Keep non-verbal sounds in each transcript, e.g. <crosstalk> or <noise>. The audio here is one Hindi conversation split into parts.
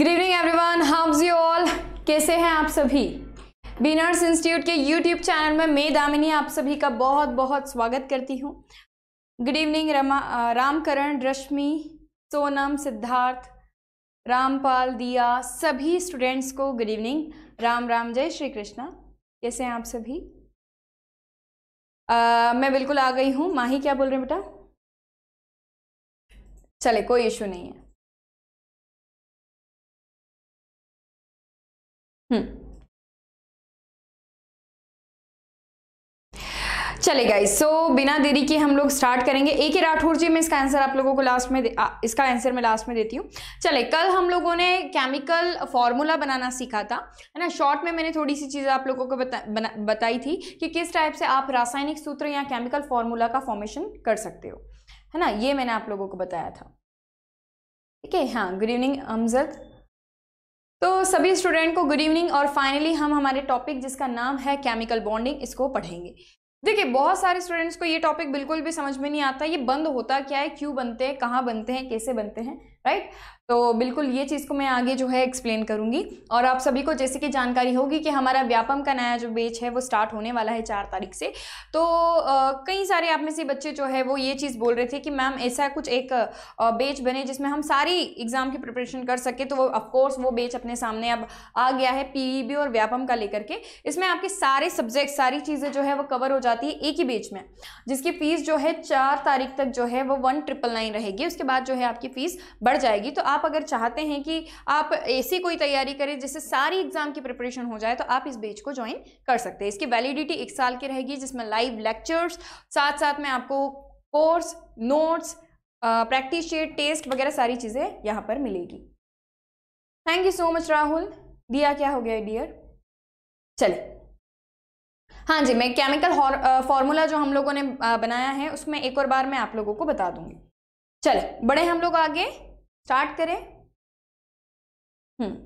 Good evening everyone how's you all कैसे हैं आप सभी बीनर्स इंस्टीट्यूट के यूट्यूब चैनल में मैं दामिनी आप सभी का बहुत बहुत स्वागत करती हूँ गुड इवनिंग रमा रामकरण रश्मि सोनम सिद्धार्थ रामपाल दिया सभी स्टूडेंट्स को गुड इवनिंग राम राम जय श्री कृष्णा कैसे हैं आप सभी आ, मैं बिल्कुल आ गई हूँ माही क्या बोल रहे हैं बेटा चले कोई इशू नहीं है चले गए सो so, बिना देरी के हम लोग स्टार्ट करेंगे ए के राठौर जी मैं इसका आंसर आप लोगों को लास्ट में आ, इसका आंसर मैं लास्ट में देती हूँ चले कल हम लोगों ने केमिकल फॉर्मूला बनाना सीखा था है ना शॉर्ट में मैंने थोड़ी सी चीज़ें आप लोगों को बता, बताई थी कि किस टाइप से आप रासायनिक सूत्र या केमिकल फॉर्मूला का फॉर्मेशन कर सकते हो है ना ये मैंने आप लोगों को बताया था ठीक है हाँ गुड इवनिंग अमजद तो सभी स्टूडेंट को गुड इवनिंग और फाइनली हम हमारे टॉपिक जिसका नाम है केमिकल बॉन्डिंग इसको पढ़ेंगे देखिए बहुत सारे स्टूडेंट्स को ये टॉपिक बिल्कुल भी समझ में नहीं आता ये बंद होता क्या है क्यों बनते हैं कहाँ बनते हैं कैसे बनते हैं राइट तो बिल्कुल ये चीज़ को मैं आगे जो है एक्सप्लेन करूँगी और आप सभी को जैसे कि जानकारी होगी कि हमारा व्यापम का नया जो बेच है वो स्टार्ट होने वाला है चार तारीख से तो कई सारे आप में से बच्चे जो है वो ये चीज़ बोल रहे थे कि मैम ऐसा कुछ एक बेच बने जिसमें हम सारी एग्ज़ाम की प्रिपरेशन कर सके तो वो ऑफकोर्स वो बेच अपने सामने अब आ गया है पी और व्यापम का लेकर के इसमें आपके सारे सब्जेक्ट सारी चीज़ें जो है वो कवर हो जाती है एक ही बेच में जिसकी फ़ीस जो है चार तारीख तक जो है वो वन रहेगी उसके बाद जो है आपकी फ़ीस बढ़ जाएगी तो आप अगर चाहते हैं कि आप ऐसी कोई तैयारी करें जिससे सारी एग्ज़ाम की प्रिपरेशन हो जाए तो आप इस बेच को ज्वाइन कर सकते हैं इसकी वैलिडिटी एक साल की रहेगी जिसमें लाइव लेक्चर्स साथ साथ में आपको course notes practice sheet test वगैरह सारी चीज़ें यहाँ पर मिलेगी thank you so much Rahul Diya क्या हो गया डियर चले हाँ जी मैं केमिकल फॉर्मूला जो हम लोगों ने बनाया है उसमें एक और बार मैं आप लोगों को बता दूंगी चले बड़े हम लोग आगे स्टार्ट करें हम्म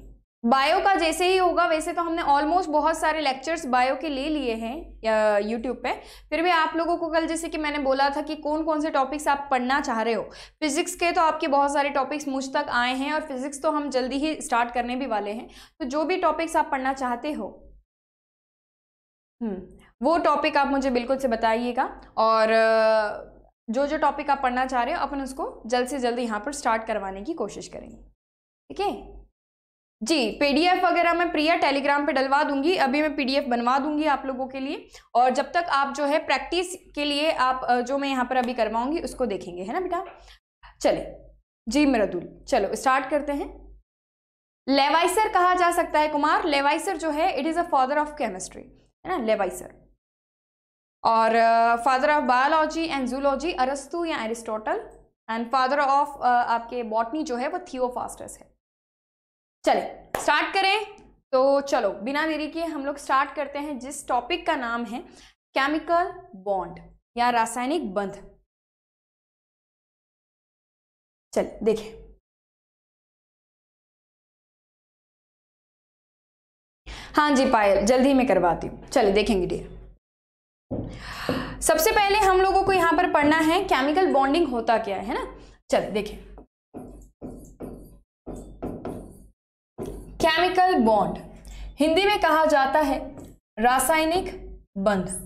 बायो का जैसे ही होगा वैसे तो हमने ऑलमोस्ट बहुत सारे लेक्चर्स बायो के ले लिए हैं यूट्यूब पे फिर भी आप लोगों को कल जैसे कि मैंने बोला था कि कौन कौन से टॉपिक्स आप पढ़ना चाह रहे हो फिजिक्स के तो आपके बहुत सारे टॉपिक्स मुझ तक आए हैं और फिजिक्स तो हम जल्दी ही स्टार्ट करने भी वाले हैं तो जो भी टॉपिक्स आप पढ़ना चाहते हो हम्म, वो टॉपिक आप मुझे बिल्कुल से बताइएगा और जो जो टॉपिक आप पढ़ना चाह रहे हो अपन उसको जल्द से जल्द यहाँ पर स्टार्ट करवाने की कोशिश करेंगे ठीक है जी पीडीएफ वगैरह मैं प्रिया टेलीग्राम पे डलवा दूंगी अभी मैं पीडीएफ बनवा दूंगी आप लोगों के लिए और जब तक आप जो है प्रैक्टिस के लिए आप जो मैं यहाँ पर अभी करवाऊंगी उसको देखेंगे है ना बेटा चले जी मृदुल चलो स्टार्ट करते हैं लेवाइसर कहा जा सकता है कुमार लेवाइसर जो है it is a father of chemistry है ना लेवाइसर और father of biology and zoology अरस्तु या एरिस्टोटल एंड फादर ऑफ आपके बॉटनी जो है वो थियोफास्टस है चले स्टार्ट करें तो चलो बिना देरी के हम लोग स्टार्ट करते हैं जिस टॉपिक का नाम है केमिकल बॉन्ड या रासायनिक बंध चल देखें हाँ जी पायल जल्दी में करवाती हूँ चलिए देखेंगे डियर सबसे पहले हम लोगों को यहां पर पढ़ना है केमिकल बॉन्डिंग होता क्या है ना चल देखिए केमिकल बॉन्ड हिंदी में कहा जाता है रासायनिक बंध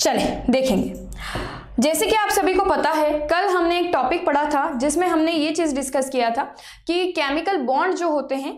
चले देखेंगे जैसे कि आप सभी को पता है कल हमने एक टॉपिक पढ़ा था जिसमें हमने ये चीज़ डिस्कस किया था कि केमिकल बॉन्ड जो होते हैं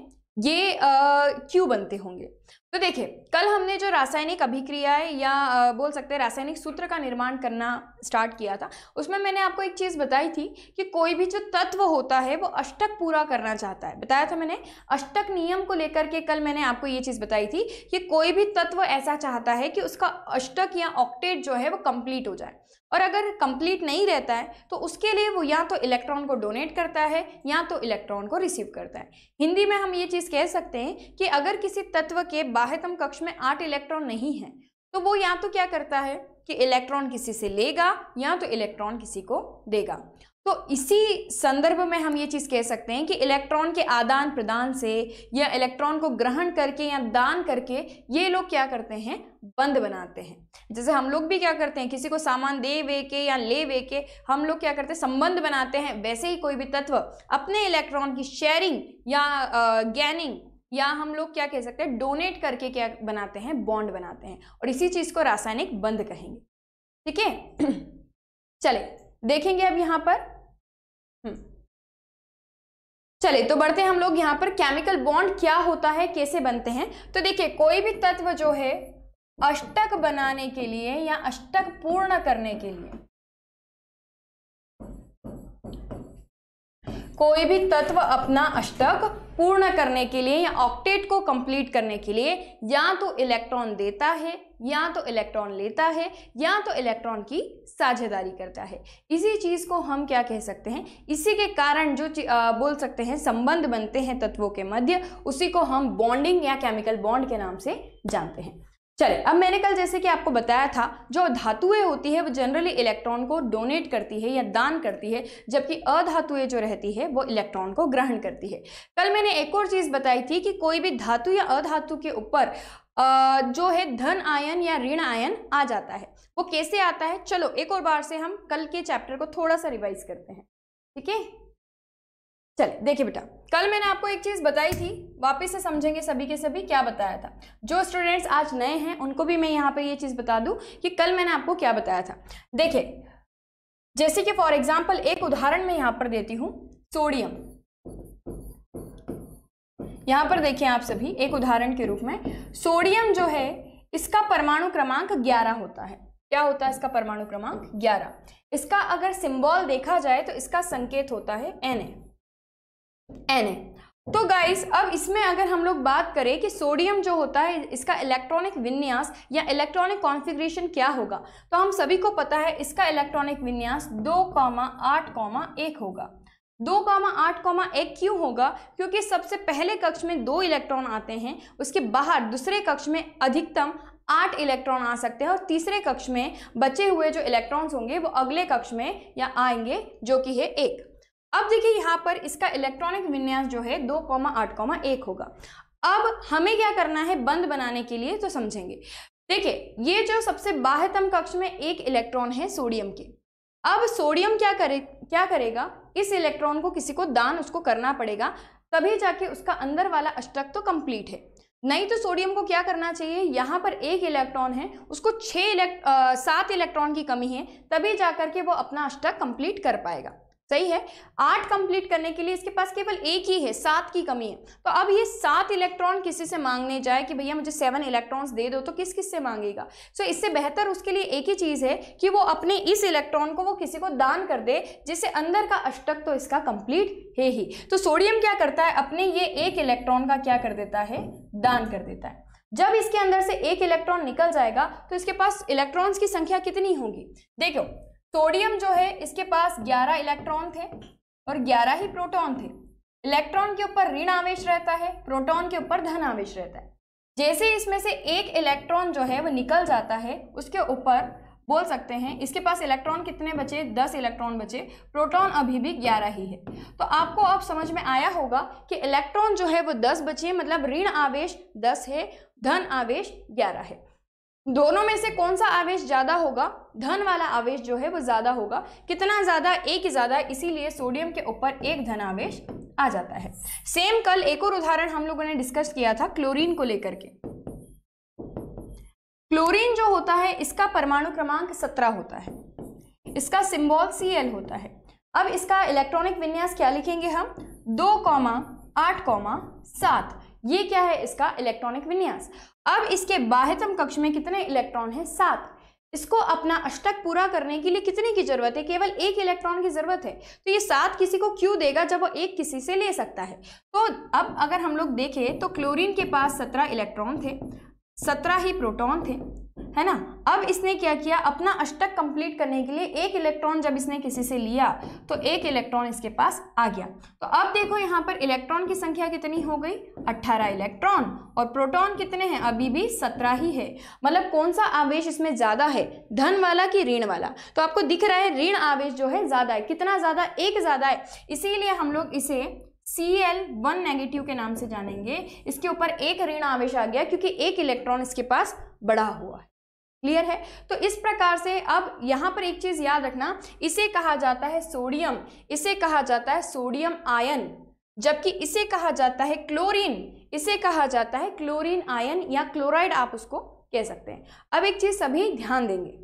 ये क्यों बनते होंगे तो देखिए कल हमने जो रासायनिक अभिक्रियाएं या आ, बोल सकते हैं रासायनिक सूत्र का निर्माण करना स्टार्ट किया था उसमें मैंने आपको एक चीज़ बताई थी कि कोई भी जो तत्व होता है वो अष्टक पूरा करना चाहता है बताया था मैंने अष्टक नियम को लेकर के कल मैंने आपको ये चीज़ बताई थी कि कोई भी तत्व ऐसा चाहता है कि उसका अष्टक या ऑक्टेट जो है वो कंप्लीट हो जाए और अगर कंप्लीट नहीं रहता है तो उसके लिए वो या तो इलेक्ट्रॉन को डोनेट करता है या तो इलेक्ट्रॉन को रिसीव करता है हिंदी में हम ये चीज़ कह सकते हैं कि अगर किसी तत्व के बाह्यतम कक्ष में आठ इलेक्ट्रॉन नहीं है तो वो या तो क्या करता है कि इलेक्ट्रॉन किसी से लेगा या तो इलेक्ट्रॉन किसी को देगा तो इसी संदर्भ में हम ये चीज़ कह सकते हैं कि इलेक्ट्रॉन के आदान प्रदान से या इलेक्ट्रॉन को ग्रहण करके या दान करके ये लोग क्या करते हैं बंद बनाते हैं जैसे हम लोग भी क्या करते हैं किसी को सामान दे वे के या ले वे के हम लोग क्या करते हैं संबंध बनाते हैं वैसे ही कोई भी तत्व अपने इलेक्ट्रॉन की शेयरिंग या गैनिंग या हम लोग क्या कह सकते हैं डोनेट करके क्या बनाते हैं बॉन्ड बनाते हैं और इसी चीज़ को रासायनिक बंध कहेंगे ठीक है <clears throat> चले देखेंगे अब यहां पर हम्म। चले तो बढ़ते हैं हम लोग यहां पर केमिकल बॉन्ड क्या होता है कैसे बनते हैं तो देखिए कोई भी तत्व जो है अष्टक बनाने के लिए या अष्टक पूर्ण करने के लिए कोई भी तत्व अपना अष्टक पूर्ण करने के लिए या ऑक्टेट को कंप्लीट करने के लिए या तो इलेक्ट्रॉन देता है या तो इलेक्ट्रॉन लेता है या तो इलेक्ट्रॉन की साझेदारी करता है इसी चीज़ को हम क्या कह सकते हैं इसी के कारण जो आ, बोल सकते हैं संबंध बनते हैं तत्वों के मध्य उसी को हम बॉन्डिंग या केमिकल बॉन्ड के नाम से जानते हैं चले अब मैंने कल जैसे कि आपको बताया था जो धातुएं होती है वो जनरली इलेक्ट्रॉन को डोनेट करती है या दान करती है जबकि अधातुएं जो रहती है वो इलेक्ट्रॉन को ग्रहण करती है कल मैंने एक और चीज़ बताई थी कि कोई भी धातु या अधातु के ऊपर जो है धन आयन या ऋण आयन आ जाता है वो कैसे आता है चलो एक और बार से हम कल के चैप्टर को थोड़ा सा रिवाइज करते हैं ठीक है चले देखिए बेटा कल मैंने आपको एक चीज़ बताई थी वापस से समझेंगे सभी के सभी क्या बताया था जो स्टूडेंट्स आज नए हैं उनको भी मैं यहाँ पे ये चीज़ बता दू कि कल मैंने आपको क्या बताया था देखिये जैसे कि फॉर एग्जाम्पल एक उदाहरण मैं यहाँ पर देती हूँ सोडियम यहाँ पर देखिए आप सभी एक उदाहरण के रूप में सोडियम जो है इसका परमाणु क्रमांक ग्यारह होता है क्या होता है इसका परमाणु क्रमांक 11 इसका अगर सिंबल देखा जाए तो इसका संकेत होता है एन एन तो गाइस अब इसमें अगर हम लोग बात करें कि सोडियम जो होता है इसका इलेक्ट्रॉनिक विन्यास या इलेक्ट्रॉनिक कॉन्फ़िगरेशन क्या होगा तो हम सभी को पता है इसका इलेक्ट्रॉनिक विन्यास दो कॉमा आठ कॉमा एक होगा दो कामा आठ कामा एक क्यों होगा क्योंकि सबसे पहले कक्ष में दो इलेक्ट्रॉन आते हैं उसके बाहर दूसरे कक्ष में अधिकतम आठ इलेक्ट्रॉन आ सकते हैं और तीसरे कक्ष में बचे हुए जो इलेक्ट्रॉन्स होंगे वो अगले कक्ष में या आएंगे जो कि है एक अब देखिए यहाँ पर इसका इलेक्ट्रॉनिक विन्यास जो है दो कौमा आठ कौमा एक होगा अब हमें क्या करना है बंद बनाने के लिए तो समझेंगे देखिए ये जो सबसे बाह्यतम कक्ष में एक इलेक्ट्रॉन है सोडियम के अब सोडियम क्या करे क्या करेगा इस इलेक्ट्रॉन को किसी को दान उसको करना पड़ेगा तभी जाके उसका अंदर वाला अष्टक तो कंप्लीट है नहीं तो सोडियम को क्या करना चाहिए यहाँ पर एक इलेक्ट्रॉन है उसको छः इलेक्ट सात इलेक्ट्रॉन की कमी है तभी जा करके वो अपना अष्टक कंप्लीट कर पाएगा सही है आठ कंप्लीट करने के लिए इसके पास केवल एक ही है सात की कमी है तो अब ये सात इलेक्ट्रॉन किसी से मांगने जाए कि भैया मुझे सेवन इलेक्ट्रॉन्स दे दो तो किस किस से मांगेगा सो so, इससे बेहतर उसके लिए एक ही चीज़ है कि वो अपने इस इलेक्ट्रॉन को वो किसी को दान कर दे जिससे अंदर का अष्टक तो इसका कंप्लीट है ही तो सोडियम क्या करता है अपने ये एक इलेक्ट्रॉन का क्या कर देता है दान कर देता है जब इसके अंदर से एक इलेक्ट्रॉन निकल जाएगा तो इसके पास इलेक्ट्रॉन्स की संख्या कितनी होगी देखो सोडियम जो है इसके पास 11 इलेक्ट्रॉन थे और 11 ही प्रोटॉन थे इलेक्ट्रॉन के ऊपर ऋण आवेश रहता है प्रोटॉन के ऊपर धन आवेश रहता है जैसे इसमें से एक इलेक्ट्रॉन जो है वो निकल जाता है उसके ऊपर बोल सकते हैं इसके पास इलेक्ट्रॉन कितने बचे दस इलेक्ट्रॉन बचे प्रोटॉन अभी भी ग्यारह ही है तो आपको अब समझ में आया होगा कि इलेक्ट्रॉन जो है वो दस बचे मतलब ऋण आवेश दस है धन आवेश ग्यारह है दोनों में से कौन सा आवेश ज़्यादा होगा धन वाला आवेश जो है वो ज़्यादा होगा कितना ज़्यादा एक ही ज़्यादा इसीलिए सोडियम के ऊपर एक धन आवेश आ जाता है सेम कल एक और उदाहरण हम लोगों ने डिस्कस किया था क्लोरीन को लेकर के क्लोरीन जो होता है इसका परमाणु क्रमांक सत्रह होता है इसका सिंबल सी होता है अब इसका इलेक्ट्रॉनिक विन्यास क्या लिखेंगे हम दो कौमा आठ कौमा सात ये क्या है इसका इलेक्ट्रॉनिक विन्यास अब इसके बाह्यतम कक्ष में कितने इलेक्ट्रॉन हैं सात इसको अपना अष्टक पूरा करने के लिए कितने की जरूरत है केवल एक इलेक्ट्रॉन की जरूरत है तो ये सात किसी को क्यों देगा जब वो एक किसी से ले सकता है तो अब अगर हम लोग देखें तो क्लोरीन के पास सत्रह इलेक्ट्रॉन थे सत्रह ही प्रोटॉन थे है ना अब इसने क्या किया अपना अष्टक कंप्लीट करने के लिए एक इलेक्ट्रॉन जब इसने किसी से लिया तो एक इलेक्ट्रॉन इसके पास आ गया तो अब देखो यहाँ पर इलेक्ट्रॉन की संख्या कितनी हो गई 18 इलेक्ट्रॉन और प्रोटॉन कितने हैं अभी भी 17 ही है मतलब कौन सा आवेश इसमें ज़्यादा है धन वाला कि ऋण वाला तो आपको दिख रहा है ऋण आवेश जो है ज़्यादा है कितना ज़्यादा एक ज़्यादा है इसीलिए हम लोग इसे सी एल वन नेगेटिव के नाम से जानेंगे इसके ऊपर एक ऋण आवेश आ गया क्योंकि एक इलेक्ट्रॉन इसके पास बढ़ा हुआ है क्लियर है तो इस प्रकार से अब यहाँ पर एक चीज़ याद रखना इसे कहा जाता है सोडियम इसे कहा जाता है सोडियम आयन जबकि इसे कहा जाता है क्लोरीन इसे कहा जाता है क्लोरीन आयन या क्लोराइड आप उसको कह सकते हैं अब एक चीज़ सभी ध्यान देंगे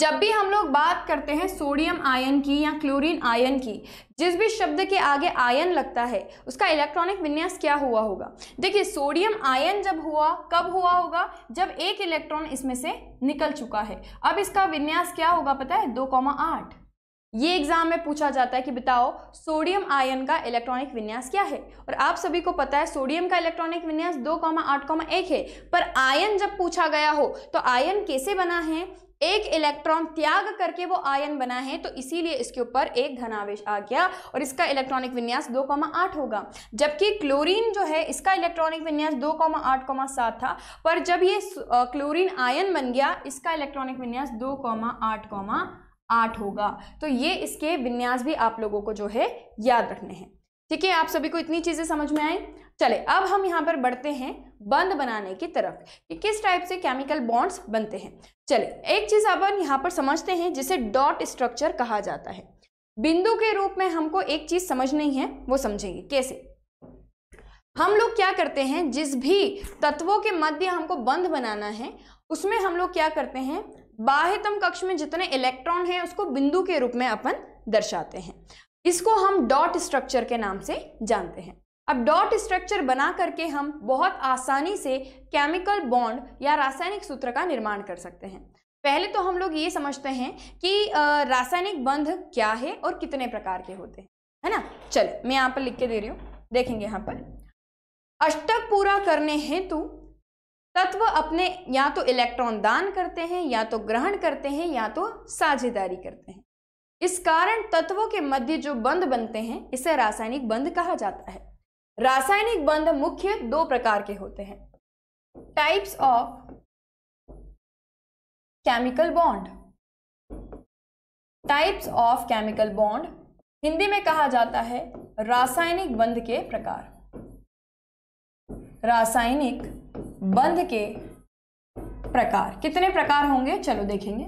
जब भी हम लोग बात करते हैं सोडियम आयन की या क्लोरीन आयन की जिस भी शब्द के आगे आयन लगता है उसका इलेक्ट्रॉनिक विन्यास क्या हुआ होगा देखिए सोडियम आयन जब हुआ कब हुआ होगा जब एक इलेक्ट्रॉन इसमें से निकल चुका है अब इसका विन्यास क्या होगा पता है दो कॉमा आठ ये एग्जाम में पूछा जाता है कि बताओ सोडियम आयन का इलेक्ट्रॉनिक विन्यास क्या है और आप सभी को पता है सोडियम का इलेक्ट्रॉनिक विन्यास दो कॉमा आठ कॉमा एक है पर आयन जब पूछा गया हो तो आयन कैसे बना है एक इलेक्ट्रॉन त्याग करके वो आयन बना है तो इसीलिए इसके ऊपर एक धनावेश आ गया और इसका इलेक्ट्रॉनिक विन्यास दो आठ होगा जबकि क्लोरीन जो है इसका इलेक्ट्रॉनिक विन्यास दो आठ सात था पर जब ये क्लोरीन आयन बन गया इसका इलेक्ट्रॉनिक विन्यास दो आठ आठ होगा तो ये इसके विन्यास भी आप लोगों को जो है याद रखने हैं ठीक है आप सभी को इतनी चीज़ें समझ में आए चले अब हम यहाँ पर बढ़ते हैं बंद बनाने की तरफ कि किस टाइप से केमिकल बॉन्ड्स बनते हैं चले एक चीज़ अब यहाँ पर समझते हैं जिसे डॉट स्ट्रक्चर कहा जाता है बिंदु के रूप में हमको एक चीज़ समझनी है वो समझेंगे कैसे हम लोग क्या करते हैं जिस भी तत्वों के मध्य हमको बंद बनाना है उसमें हम लोग क्या करते हैं बाह्यतम कक्ष में जितने इलेक्ट्रॉन हैं उसको बिंदु के रूप में अपन दर्शाते हैं इसको हम डॉट स्ट्रक्चर के नाम से जानते हैं अब डॉट स्ट्रक्चर बना करके हम बहुत आसानी से केमिकल बॉन्ड या रासायनिक सूत्र का निर्माण कर सकते हैं पहले तो हम लोग ये समझते हैं कि रासायनिक बंध क्या है और कितने प्रकार के होते हैं है ना चल मैं यहाँ पर लिख के दे रही हूँ देखेंगे यहाँ पर अष्टक पूरा करने हेतु तत्व अपने या तो इलेक्ट्रॉन दान करते हैं या तो ग्रहण करते हैं या तो साझेदारी करते हैं इस कारण तत्वों के मध्य जो बंध बनते हैं इसे रासायनिक बंध कहा जाता है रासायनिक बंध मुख्य दो प्रकार के होते हैं types of chemical bond types of chemical bond Hindi में कहा जाता है रासायनिक बंध के प्रकार रासायनिक बंध के प्रकार कितने प्रकार होंगे चलो देखेंगे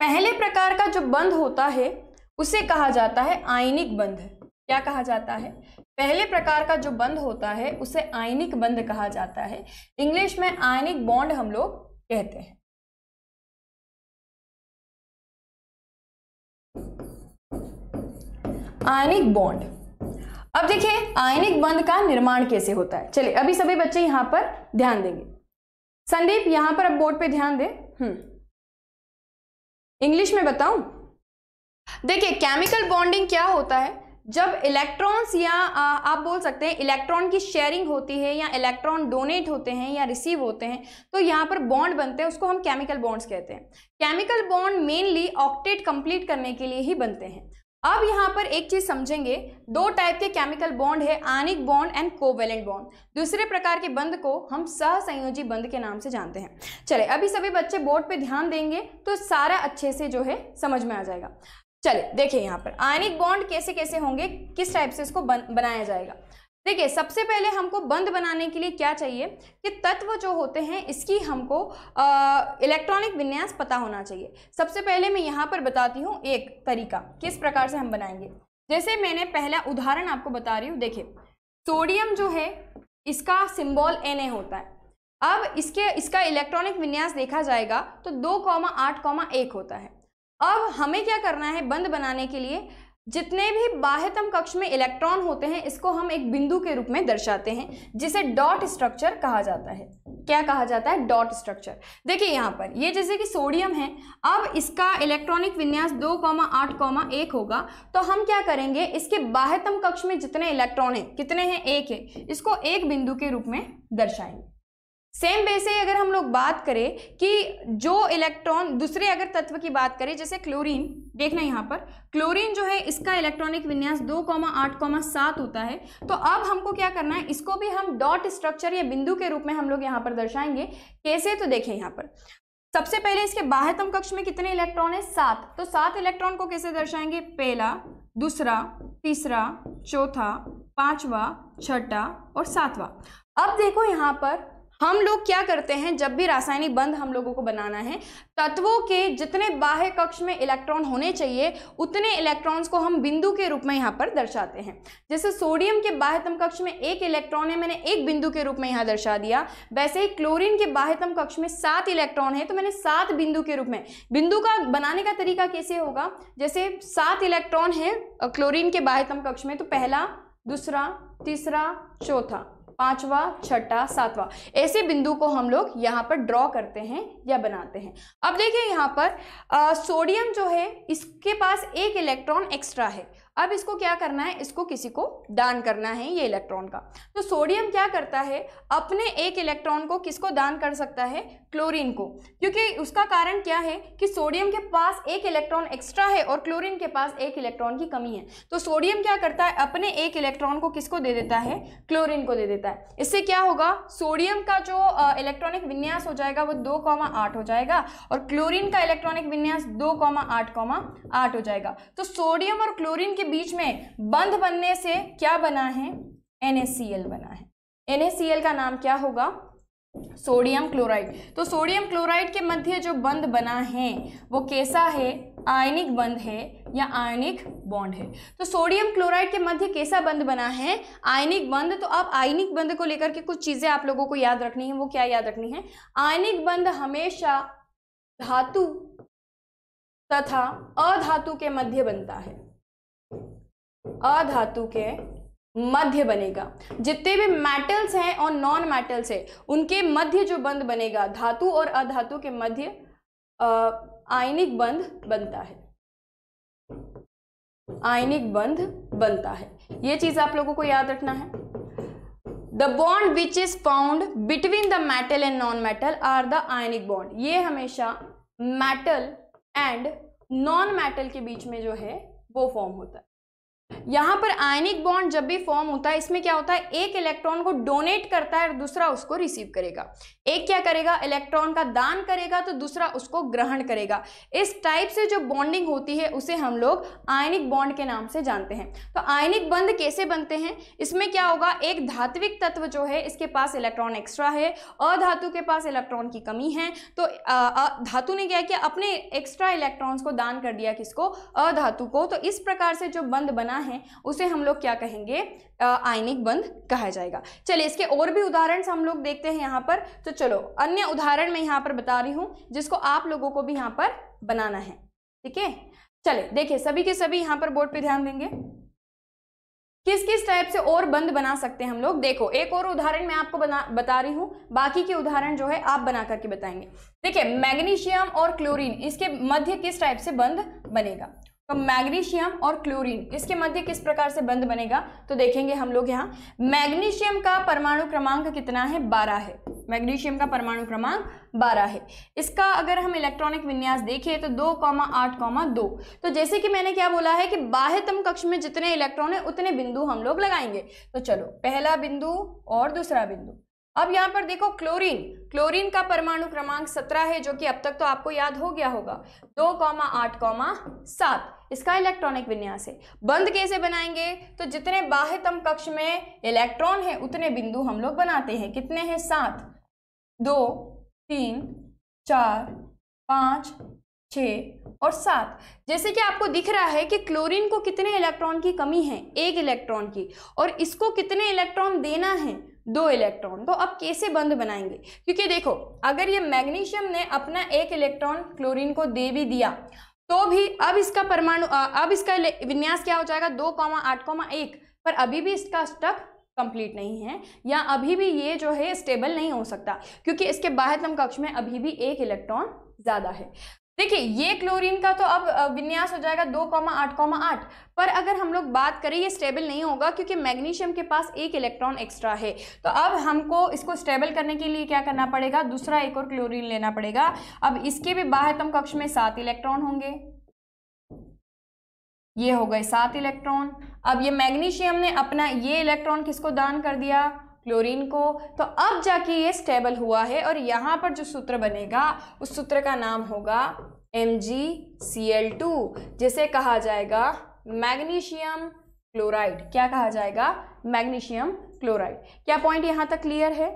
पहले प्रकार का जो बंध होता है उसे कहा जाता है आयनिक बंध क्या कहा जाता है पहले प्रकार का जो बंध होता है उसे आयनिक बंध कहा जाता है इंग्लिश में आयनिक बॉन्ड हम लोग कहते हैं आयनिक बॉन्ड अब देखिए आयनिक बंध का निर्माण कैसे होता है चलिए अभी सभी बच्चे यहां पर ध्यान देंगे संदीप यहां पर अब बोर्ड पे ध्यान दें हम्म इंग्लिश में बताऊं देखिए केमिकल बॉन्डिंग क्या होता है जब इलेक्ट्रॉन्स या आप बोल सकते हैं इलेक्ट्रॉन की शेयरिंग होती है या इलेक्ट्रॉन डोनेट होते हैं या रिसीव होते हैं तो यहाँ पर बॉन्ड बनते हैं उसको हम केमिकल बॉन्ड्स कहते हैं chemical bond mainly octet complete करने के लिए ही बनते हैं अब यहाँ पर एक चीज समझेंगे दो टाइप के केमिकल बॉन्ड है ionic bond and covalent bond दूसरे प्रकार के बंद को हम सहसंयोजी बंद के नाम से जानते हैं चले अभी सभी बच्चे बोर्ड पे ध्यान देंगे तो सारा अच्छे से जो है समझ में आ जाएगा चले देखिए यहाँ पर आयनिक बॉन्ड कैसे कैसे होंगे किस टाइप से इसको बन, बनाया जाएगा देखिए सबसे पहले हमको बंद बनाने के लिए क्या चाहिए कि तत्व जो होते हैं इसकी हमको इलेक्ट्रॉनिक विन्यास पता होना चाहिए सबसे पहले मैं यहाँ पर बताती हूँ एक तरीका किस प्रकार से हम बनाएंगे जैसे मैंने पहला उदाहरण आपको बता रही हूँ देखिए सोडियम जो है इसका सिंबल एन होता है अब इसके इसका इलेक्ट्रॉनिक विन्यास देखा जाएगा तो दो कौमा आठ कौमा एक होता है अब हमें क्या करना है बंद बनाने के लिए जितने भी बाह्यतम कक्ष में इलेक्ट्रॉन होते हैं इसको हम एक बिंदु के रूप में दर्शाते हैं जिसे डॉट स्ट्रक्चर कहा जाता है क्या कहा जाता है डॉट स्ट्रक्चर देखिए यहाँ पर ये जैसे कि सोडियम है अब इसका इलेक्ट्रॉनिक विन्यास दो कॉमा आठ कॉमा एक होगा तो हम क्या करेंगे इसके बाह्यतम कक्ष में जितने इलेक्ट्रॉन हैं कितने हैं एक है इसको एक बिंदु के रूप में दर्शाएंगे सेम वे से अगर हम लोग बात करें कि जो इलेक्ट्रॉन दूसरे अगर तत्व की बात करें जैसे क्लोरीन देखना यहाँ पर क्लोरीन जो है इसका इलेक्ट्रॉनिक विन्यास दो कॉमा आठ कॉमा सात होता है तो अब हमको क्या करना है इसको भी हम डॉट स्ट्रक्चर या बिंदु के रूप में हम लोग यहाँ पर दर्शाएंगे कैसे तो देखें यहाँ पर सबसे पहले इसके बाह्यतम कक्ष में कितने इलेक्ट्रॉन है सात तो सात इलेक्ट्रॉन को कैसे दर्शाएंगे पहला दूसरा तीसरा चौथा पांचवा छठा और सातवा अब देखो यहाँ पर हम लोग क्या करते हैं जब भी रासायनिक बंध हम लोगों को बनाना है तत्वों के जितने बाह्य कक्ष में इलेक्ट्रॉन होने चाहिए उतने इलेक्ट्रॉन्स को हम बिंदु के रूप में यहाँ पर दर्शाते हैं जैसे सोडियम के बाह्यतम कक्ष में एक इलेक्ट्रॉन है मैंने एक बिंदु के रूप में यहाँ दर्शा दिया वैसे ही क्लोरीन के बाह्यतम कक्ष में सात इलेक्ट्रॉन है तो मैंने सात बिंदु के रूप में बिंदु का बनाने का तरीका कैसे होगा जैसे सात इलेक्ट्रॉन है क्लोरीन के बाह्यतम कक्ष में तो पहला दूसरा तीसरा चौथा पांचवा छठा सातवा ऐसे बिंदु को हम लोग यहाँ पर ड्रॉ करते हैं या बनाते हैं अब देखिए यहाँ पर आ, सोडियम जो है इसके पास एक इलेक्ट्रॉन एक्स्ट्रा है अब इसको क्या करना है इसको किसी को दान करना है ये इलेक्ट्रॉन का तो सोडियम क्या करता है अपने एक इलेक्ट्रॉन को किसको दान कर सकता है क्लोरीन को क्योंकि उसका कारण क्या है कि सोडियम के पास एक इलेक्ट्रॉन एक्स्ट्रा है और क्लोरीन के पास एक इलेक्ट्रॉन की कमी है तो सोडियम क्या करता है अपने एक इलेक्ट्रॉन को किसको दे देता है क्लोरीन को दे देता है इससे क्या होगा सोडियम का जो इलेक्ट्रॉनिक विन्यास हो जाएगा वो दो कॉमा आठ हो जाएगा और क्लोरीन का इलेक्ट्रॉनिक विन्यास दो कॉमा आठ कॉमा आठ हो जाएगा तो सोडियम और क्लोरीन के बीच में बंद बनने से क्या बना है NaCl बना है NaCl का नाम क्या होगा सोडियम क्लोराइड तो सोडियम क्लोराइड के मध्य जो बंद बना है वो कैसा है आयनिक बंद है या आयनिक बॉन्ड है तो सोडियम क्लोराइड के मध्य कैसा बंद बना है आयनिक बंद तो आप आयनिक बंद को लेकर के कुछ चीज़ें आप लोगों को याद रखनी है वो क्या याद रखनी है आयनिक बंद हमेशा धातु तथा अधातु के मध्य बनता है अधातु के मध्य बनेगा जितने भी मेटल्स हैं और नॉन मेटल्स हैं उनके मध्य जो बंद बनेगा धातु और अधातु के मध्य आयनिक बंध बनता है आयनिक बंध बनता है ये चीज आप लोगों को याद रखना है the bond which is found between the metal and non metal are the ionic bond ये हमेशा मेटल एंड नॉन मेटल के बीच में जो है वो फॉर्म होता है यहाँ पर आयनिक बॉन्ड जब भी फॉर्म होता है इसमें क्या होता है एक इलेक्ट्रॉन को डोनेट करता है और दूसरा उसको रिसीव करेगा एक क्या करेगा इलेक्ट्रॉन का दान करेगा तो दूसरा उसको ग्रहण करेगा इस टाइप से जो बॉन्डिंग होती है उसे हम लोग आयनिक बॉन्ड के नाम से जानते हैं तो आयनिक बंध कैसे बनते हैं इसमें क्या होगा एक धात्विक तत्व जो है इसके पास इलेक्ट्रॉन एक्स्ट्रा है अधातु के पास इलेक्ट्रॉन की कमी है तो धातु ने क्या किया अपने एक्स्ट्रा इलेक्ट्रॉन्स को दान कर दिया किसको अधातु को तो इस प्रकार से जो बंध बना है उसे हम लोग क्या कहेंगे आयनिक बंध कहा जाएगा चलिए इसके और भी उदाहरण हम लोग देखते हैं यहाँ पर तो चलो अन्य उदाहरण मैं यहाँ पर बता रही हूँ जिसको आप लोगों को भी यहाँ पर बनाना है ठीक है चले देखिए सभी के सभी यहाँ पर बोर्ड पर ध्यान देंगे किस किस टाइप से और बंद बना सकते हैं हम लोग देखो एक और उदाहरण मैं आपको बना बता रही हूँ बाकी के उदाहरण जो है आप बना करके बताएंगे देखिए मैग्नीशियम और क्लोरीन इसके मध्य किस टाइप से बंद बनेगा तो मैग्नीशियम और क्लोरीन इसके मध्य किस प्रकार से बंद बनेगा तो देखेंगे हम लोग यहाँ मैग्नीशियम का परमाणु क्रमांक कितना है बारह है मैग्नीशियम का परमाणु क्रमांक बारह है इसका अगर हम इलेक्ट्रॉनिक विन्यास देखें तो दो कॉमा आठ कॉमा दो तो जैसे कि मैंने क्या बोला है कि बाह्यतम कक्ष में जितने इलेक्ट्रॉन है उतने बिंदु हम लोग लगाएंगे तो चलो पहला बिंदु और दूसरा बिंदु अब यहाँ पर देखो क्लोरीन क्लोरीन का परमाणु क्रमांक सत्रह है जो कि अब तक तो आपको याद हो गया होगा दो कौमा आठ कौमा सात इसका इलेक्ट्रॉनिक विन्यास है बंद कैसे बनाएंगे तो जितने बाह्यतम कक्ष में इलेक्ट्रॉन है उतने बिंदु हम लोग बनाते हैं कितने हैं सात दो तीन चार पाँच छ और सात जैसे कि आपको दिख रहा है कि क्लोरीन को कितने इलेक्ट्रॉन की कमी है एक इलेक्ट्रॉन की और इसको कितने इलेक्ट्रॉन देना है दो इलेक्ट्रॉन तो अब कैसे बंद बनाएंगे क्योंकि देखो अगर ये मैग्नीशियम ने अपना एक इलेक्ट्रॉन क्लोरीन को दे भी दिया तो भी अब इसका परमाणु अब इसका विन्यास क्या हो जाएगा दो कॉमा आठ कॉमा एक पर अभी भी इसका स्टक कंप्लीट नहीं है या अभी भी ये जो है स्टेबल नहीं हो सकता क्योंकि इसके बाह्यतम कक्ष में अभी भी एक इलेक्ट्रॉन ज़्यादा है देखिए ये क्लोरीन का तो अब विन्यास हो जाएगा दो कॉमा आठ कॉमा आठ पर अगर हम लोग बात करें ये स्टेबल नहीं होगा क्योंकि मैग्नीशियम के पास एक इलेक्ट्रॉन एक्स्ट्रा है तो अब हमको इसको स्टेबल करने के लिए क्या करना पड़ेगा दूसरा एक और क्लोरीन लेना पड़ेगा अब इसके भी बाह्यतम कक्ष में सात इलेक्ट्रॉन होंगे ये हो गए सात इलेक्ट्रॉन अब ये मैग्नीशियम ने अपना ये इलेक्ट्रॉन किसको दान कर दिया क्लोरीन को तो अब जाके ये स्टेबल हुआ है और यहाँ पर जो सूत्र बनेगा उस सूत्र का नाम होगा एम जिसे कहा जाएगा मैग्नीशियम क्लोराइड क्या कहा जाएगा मैग्नीशियम क्लोराइड क्या पॉइंट यहाँ तक क्लियर है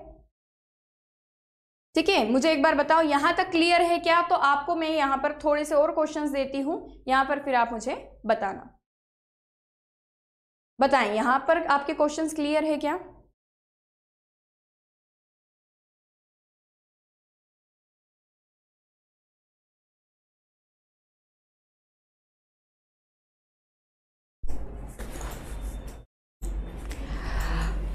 ठीक है मुझे एक बार बताओ यहाँ तक क्लियर है क्या तो आपको मैं यहाँ पर थोड़े से और क्वेश्चंस देती हूँ यहाँ पर फिर आप मुझे बताना बताएं यहाँ पर आपके क्वेश्चंस क्लियर है क्या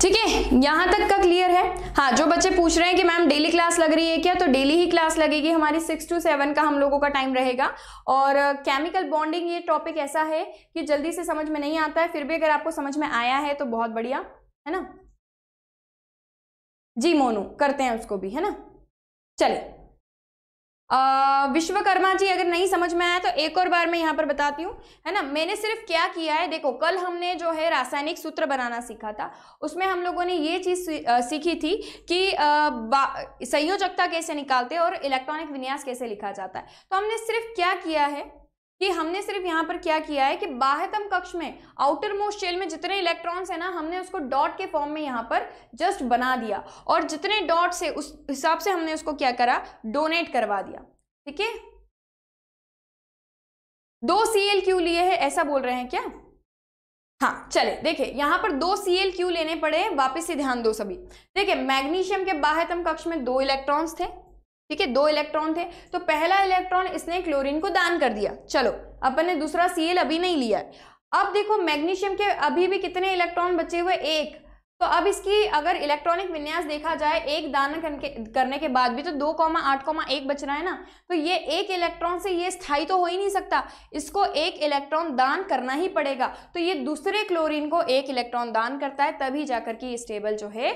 ठीक है यहां तक का क्लियर है हाँ जो बच्चे पूछ रहे हैं कि मैम डेली क्लास लग रही है क्या तो डेली ही क्लास लगेगी हमारी सिक्स टू सेवन का हम लोगों का टाइम रहेगा और केमिकल uh, बॉन्डिंग ये टॉपिक ऐसा है कि जल्दी से समझ में नहीं आता है फिर भी अगर आपको समझ में आया है तो बहुत बढ़िया है ना जी मोनू करते हैं उसको भी है ना चलिए विश्वकर्मा जी अगर नहीं समझ में आया तो एक और बार मैं यहाँ पर बताती हूँ है ना मैंने सिर्फ क्या किया है देखो कल हमने जो है रासायनिक सूत्र बनाना सीखा था उसमें हम लोगों ने ये चीज़ सीखी थी कि संयोजकता कैसे निकालते और इलेक्ट्रॉनिक विन्यास कैसे लिखा जाता है तो हमने सिर्फ क्या किया है कि हमने सिर्फ यहाँ पर क्या किया है कि बाह्यतम कक्ष में आउटर मोस्ट शेल में जितने इलेक्ट्रॉन्स है ना हमने उसको डॉट के फॉर्म में यहाँ पर जस्ट बना दिया और जितने डॉट से उस हिसाब से हमने उसको क्या करा डोनेट करवा दिया ठीक है दो सी एल क्यू लिए है ऐसा बोल रहे हैं क्या हाँ चले देखिए यहां पर दो सी एल क्यू लेने पड़े वापस से ध्यान दो सभी देखिए मैग्नीशियम के बाह्यतम कक्ष में दो इलेक्ट्रॉन्स थे ठीक है दो इलेक्ट्रॉन थे तो पहला इलेक्ट्रॉन इसने क्लोरीन को दान कर दिया चलो अपन ने दूसरा सीएल अभी नहीं लिया अब देखो मैग्नीशियम के अभी भी कितने इलेक्ट्रॉन बचे हुए एक तो अब इसकी अगर इलेक्ट्रॉनिक विन्यास देखा जाए एक दान करने के बाद भी तो दो कॉमा आठ कॉमा एक बच रहा है ना तो ये एक इलेक्ट्रॉन से ये स्थायी तो हो ही नहीं सकता इसको एक इलेक्ट्रॉन दान करना ही पड़ेगा तो ये दूसरे क्लोरीन को एक इलेक्ट्रॉन दान करता है तभी जाकर के ये स्टेबल जो है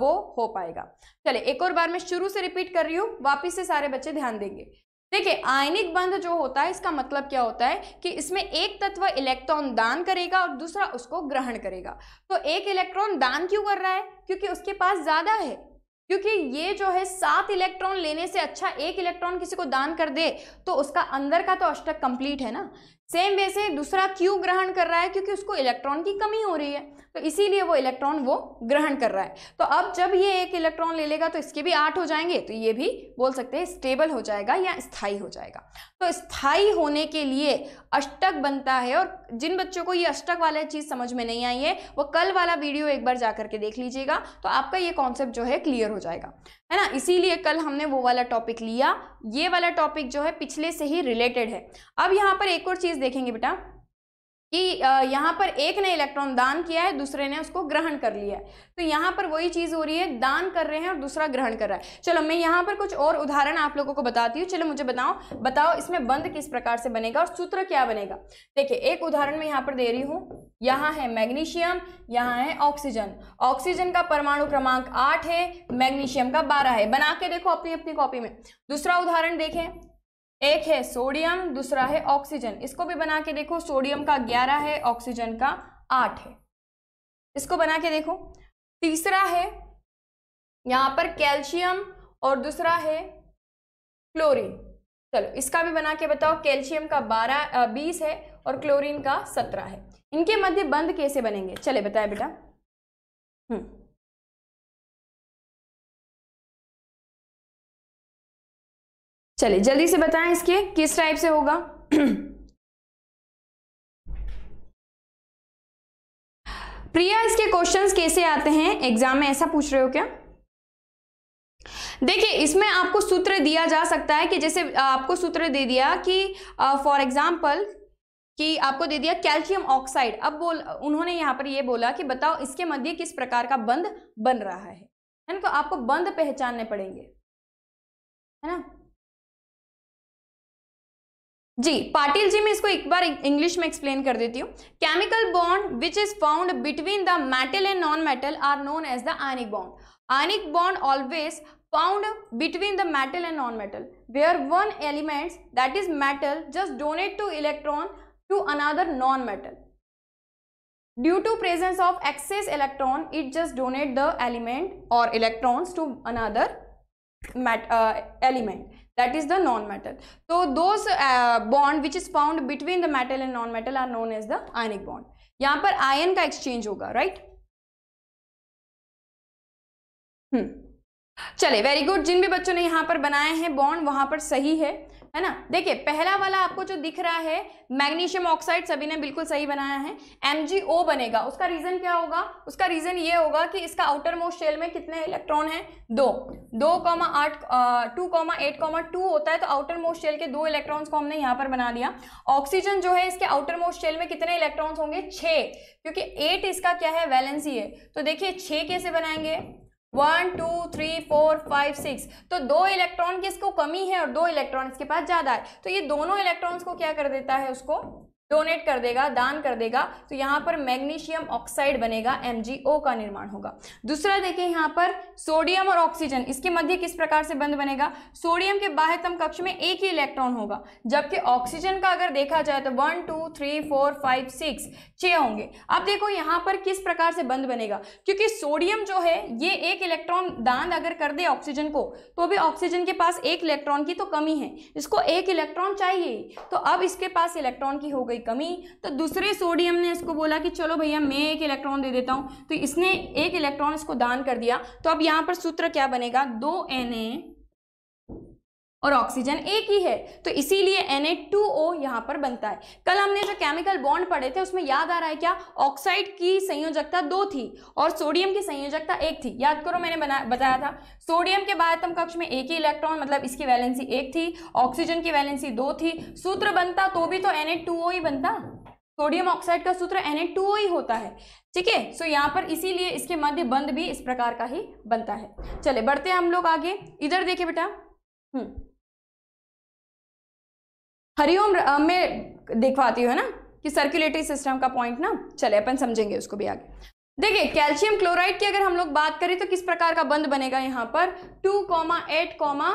वो हो पाएगा चले एक और बार मैं शुरू से रिपीट कर रही हूँ वापिस से सारे बच्चे ध्यान देंगे देखिए आयनिक बंध जो होता है इसका मतलब क्या होता है कि इसमें एक तत्व इलेक्ट्रॉन दान करेगा और दूसरा उसको ग्रहण करेगा तो एक इलेक्ट्रॉन दान क्यों कर रहा है क्योंकि उसके पास ज़्यादा है क्योंकि ये जो है सात इलेक्ट्रॉन लेने से अच्छा एक इलेक्ट्रॉन किसी को दान कर दे तो उसका अंदर का तो अष्टक कंप्लीट है ना सेम वैसे दूसरा क्यों ग्रहण कर रहा है क्योंकि उसको इलेक्ट्रॉन की कमी हो रही है तो इसीलिए वो इलेक्ट्रॉन वो ग्रहण कर रहा है तो अब जब ये एक इलेक्ट्रॉन ले लेगा तो इसके भी आठ हो जाएंगे तो ये भी बोल सकते हैं स्टेबल हो जाएगा या स्थाई हो जाएगा तो स्थाई होने के लिए अष्टक बनता है और जिन बच्चों को ये अष्टक वाला चीज़ समझ में नहीं आई है वो कल वाला वीडियो एक बार जा करके देख लीजिएगा तो आपका ये कॉन्सेप्ट जो है क्लियर हो जाएगा है ना इसीलिए कल हमने वो वाला टॉपिक लिया ये वाला टॉपिक जो है पिछले से ही रिलेटेड है अब यहाँ पर एक और चीज़ देखेंगे बेटा कि यहाँ पर एक ने इलेक्ट्रॉन दान किया है दूसरे ने उसको ग्रहण कर लिया है तो यहाँ पर वही चीज़ हो रही है दान कर रहे हैं और दूसरा ग्रहण कर रहा है चलो मैं यहाँ पर कुछ और उदाहरण आप लोगों को बताती हूँ चलो मुझे बताओ बताओ इसमें बंद किस प्रकार से बनेगा और सूत्र क्या बनेगा देखिए एक उदाहरण मैं यहाँ पर दे रही हूँ यहाँ है मैग्नीशियम यहाँ है ऑक्सीजन ऑक्सीजन का परमाणु क्रमांक आठ है मैग्नीशियम का बारह है बना के देखो अपनी अपनी कॉपी में दूसरा उदाहरण देखें एक है सोडियम दूसरा है ऑक्सीजन इसको भी बना के देखो सोडियम का ग्यारह है ऑक्सीजन का आठ है इसको बना के देखो तीसरा है यहाँ पर कैल्शियम और दूसरा है क्लोरीन चलो इसका भी बना के बताओ कैल्शियम का बारह बीस है और क्लोरीन का सत्रह है इनके मध्य बंद कैसे बनेंगे चले बताए बेटा हम्म चलिए जल्दी से बताएं इसके किस टाइप से होगा प्रिया इसके क्वेश्चंस कैसे आते हैं एग्जाम में ऐसा पूछ रहे हो क्या देखिए इसमें आपको सूत्र दिया जा सकता है कि जैसे आपको सूत्र दे दिया कि फॉर एग्जाम्पल कि आपको दे दिया कैल्शियम ऑक्साइड अब बोल उन्होंने यहाँ पर ये बोला कि बताओ इसके मध्य किस प्रकार का बंद बन रहा है है ना तो आपको बंद पहचानने पड़ेंगे है ना जी पाटिल जी मैं इसको एक बार इंग्लिश में एक्सप्लेन कर देती हूँ chemical bond which is found between the metal and non metal are known as the ionic bond ionic bond always found between the metal and non metal वे are one element that is metal just donate two electron to another non metal due to presence of excess electron it just donate the element और electrons to another element that is the non-metal. So those uh, bond which is found between the metal and non-metal are known as the ionic bond. yahan par ion ka exchange hoga right hmm चले वेरी गुड जिन भी बच्चों ने यहाँ पर बनाए हैं बॉन्ड वहां पर सही है है ना देखिए पहला वाला आपको जो दिख रहा है मैग्नीशियम ऑक्साइड सभी ने बिल्कुल सही बनाया है एम बनेगा उसका रीजन क्या होगा उसका रीजन ये होगा कि इसका आउटर मोस्ट शेल में कितने इलेक्ट्रॉन है दो दो कॉमा आठ two comma eight comma two होता है तो आउटर मोस्ट शेल के दो इलेक्ट्रॉन्स को हमने यहाँ पर बना लिया ऑक्सीजन जो है इसके आउटर मोस्ट शेल में कितने इलेक्ट्रॉन्स होंगे छः क्योंकि एट इसका क्या है वैलेंसी है तो देखिए छः कैसे बनाएंगे one two three four five six तो दो इलेक्ट्रॉन की इसको कमी है और दो इलेक्ट्रॉन इसके पास ज़्यादा है तो ये दोनों इलेक्ट्रॉन्स को क्या कर देता है उसको डोनेट कर देगा दान कर देगा तो यहाँ पर मैग्नीशियम ऑक्साइड बनेगा एम का निर्माण होगा दूसरा देखिए यहाँ पर सोडियम और ऑक्सीजन इसके मध्य किस प्रकार से बंद बनेगा सोडियम के बाह्यतम कक्ष में एक ही इलेक्ट्रॉन होगा जबकि ऑक्सीजन का अगर देखा जाए तो one two three four five six छः होंगे अब देखो यहाँ पर किस प्रकार से बंद बनेगा क्योंकि सोडियम जो है ये एक इलेक्ट्रॉन दान अगर कर दे ऑक्सीजन को तो अभी ऑक्सीजन के पास एक इलेक्ट्रॉन की तो कमी है इसको एक इलेक्ट्रॉन चाहिए तो अब इसके पास इलेक्ट्रॉन की हो गई कोई कमी तो दूसरे सोडियम ने इसको बोला कि चलो भैया मैं एक इलेक्ट्रॉन दे देता हूँ तो इसने एक इलेक्ट्रॉन इसको दान कर दिया तो अब यहाँ पर सूत्र क्या बनेगा दो एन ए और ऑक्सीजन एक ही है तो इसीलिए एन ए टू ओ यहाँ पर बनता है कल हमने जो केमिकल बॉन्ड पढ़े थे उसमें याद आ रहा है क्या ऑक्साइड की संयोजकता दो थी और सोडियम की संयोजकता एक थी याद करो मैंने बताया था सोडियम के बायतम कक्ष में एक ही इलेक्ट्रॉन मतलब इसकी वैलेंसी एक थी ऑक्सीजन की वैलेंसी दो थी सूत्र बनता तो भी तो एन ही बनता सोडियम ऑक्साइड का सूत्र एन ही होता है ठीक है सो यहाँ पर इसीलिए इसके मध्य बंद भी इस प्रकार का ही बनता है चले बढ़ते हैं हम लोग आगे इधर देखे बेटा हम्म हरिओम में दिखवाती हूँ है ना कि सर्कुलेटरी सिस्टम का पॉइंट ना चले अपन समझेंगे उसको भी आगे देखिए कैल्शियम क्लोराइड की अगर हम लोग बात करें तो किस प्रकार का बंद बनेगा यहाँ पर two comma eight comma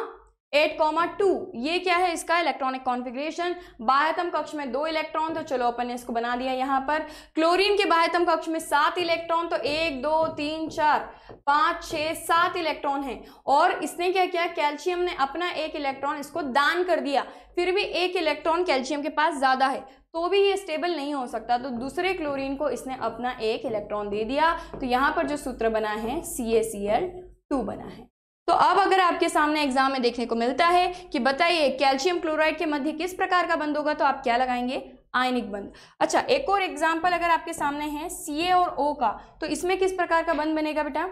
8.2 two ये क्या है इसका इलेक्ट्रॉनिक कॉन्फ़िगरेशन बाह्यतम कक्ष में दो इलेक्ट्रॉन तो चलो अपन ने इसको बना दिया यहाँ पर क्लोरीन के बाह्यतम कक्ष में सात इलेक्ट्रॉन तो एक दो तीन चार पाँच छः सात इलेक्ट्रॉन हैं और इसने क्या किया कैल्शियम ने अपना एक इलेक्ट्रॉन इसको दान कर दिया फिर भी एक इलेक्ट्रॉन कैल्शियम के पास ज़्यादा है तो भी ये स्टेबल नहीं हो सकता तो दूसरे क्लोरीन को इसने अपना एक इलेक्ट्रॉन दे दिया तो यहाँ पर जो सूत्र बना है सी ए सी एल टू बना है तो अब अगर आपके सामने एग्जाम में देखने को मिलता है कि बताइए कैल्शियम क्लोराइड के मध्य किस प्रकार का बंद होगा तो आप क्या लगाएंगे आयनिक बंद अच्छा एक और एग्जाम्पल अगर आपके सामने है सी और ओ का तो इसमें किस प्रकार का बंद बनेगा बेटा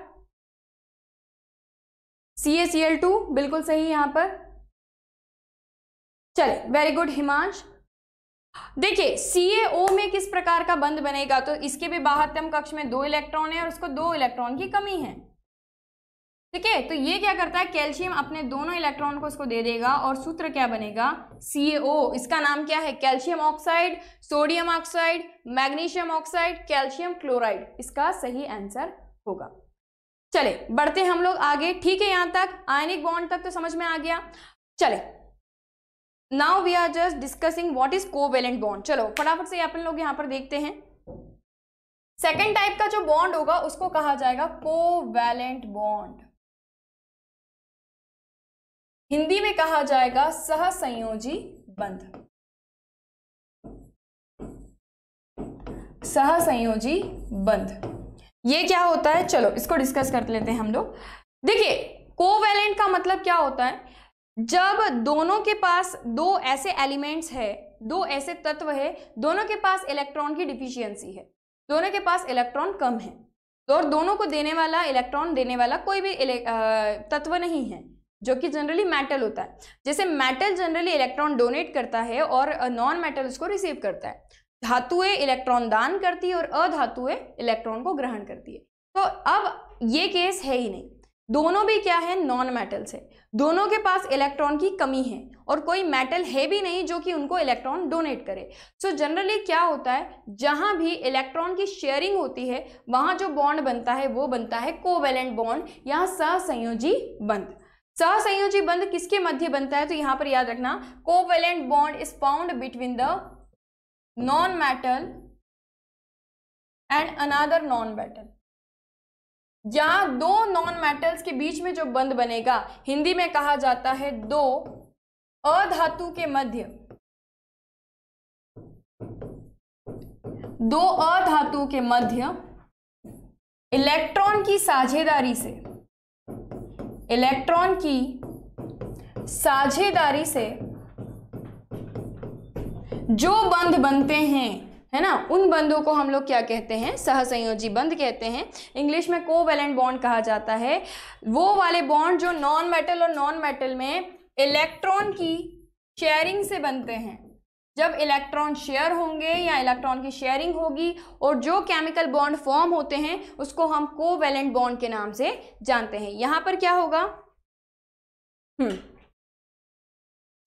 सी ए सी एल टू बिल्कुल सही यहां पर चले वेरी गुड हिमांश देखिए ओ में किस प्रकार का बंद बनेगा तो इसके भी बाहरतम कक्ष में दो इलेक्ट्रॉन है और उसको दो इलेक्ट्रॉन की कमी है ठीक है तो ये क्या करता है कैल्शियम अपने दोनों इलेक्ट्रॉन को इसको दे देगा और सूत्र क्या बनेगा CaO इसका नाम क्या है calcium oxide sodium oxide magnesium oxide calcium chloride इसका सही आंसर होगा चले बढ़ते हम लोग आगे ठीक है यहां तक आयनिक बॉन्ड तक तो समझ में आ गया चले now we are just discussing what is covalent bond चलो फटाफट से अपन लोग यहां पर देखते हैं सेकेंड टाइप का जो बॉन्ड होगा उसको कहा जाएगा कोवेलेंट बॉन्ड हिंदी में कहा जाएगा सहसंयोजी बंध सहसंयोजी बंध ये क्या होता है चलो इसको डिस्कस कर लेते हैं हम लोग देखिए कोवेलेंट का मतलब क्या होता है जब दोनों के पास दो ऐसे एलिमेंट्स है दो ऐसे तत्व है दोनों के पास इलेक्ट्रॉन की डिफिशियंसी है दोनों के पास इलेक्ट्रॉन कम है तो और दोनों को देने वाला इलेक्ट्रॉन देने वाला कोई भी तत्व नहीं है जो कि जनरली मेटल होता है जैसे मेटल जनरली इलेक्ट्रॉन डोनेट करता है और नॉन मेटल उसको रिसीव करता है धातुएं इलेक्ट्रॉन दान करती है और अधातुएं इलेक्ट्रॉन को ग्रहण करती है तो अब ये केस है ही नहीं दोनों भी क्या है नॉन मेटल्स है दोनों के पास इलेक्ट्रॉन की कमी है और कोई मेटल है भी नहीं जो कि उनको इलेक्ट्रॉन डोनेट करे सो so जनरली क्या होता है जहां भी इलेक्ट्रॉन की शेयरिंग होती है वहां जो बॉन्ड बनता है वो बनता है कोवेलेंट बॉन्ड या सहसंयोजी बंध सहसंयोजी बंध किसके मध्य बनता है तो यहां पर याद रखना covalent bond is found between the non metal and another non metal या दो नॉन मेटल्स के बीच में जो बंध बनेगा हिंदी में कहा जाता है दो अधातु के मध्य दो अधातु के मध्य इलेक्ट्रॉन की साझेदारी से इलेक्ट्रॉन की साझेदारी से जो बंध बनते हैं है ना उन बंधों को हम लोग क्या कहते हैं सहसंयोजी बंध कहते हैं इंग्लिश में कोवेलेंट बॉन्ड कहा जाता है वो वाले बॉन्ड जो नॉन मेटल और नॉन मेटल में इलेक्ट्रॉन की शेयरिंग से बनते हैं जब इलेक्ट्रॉन शेयर होंगे या इलेक्ट्रॉन की शेयरिंग होगी और जो केमिकल बॉन्ड फॉर्म होते हैं उसको हम कोवेलेंट बॉन्ड के नाम से जानते हैं यहां पर क्या होगा हम्म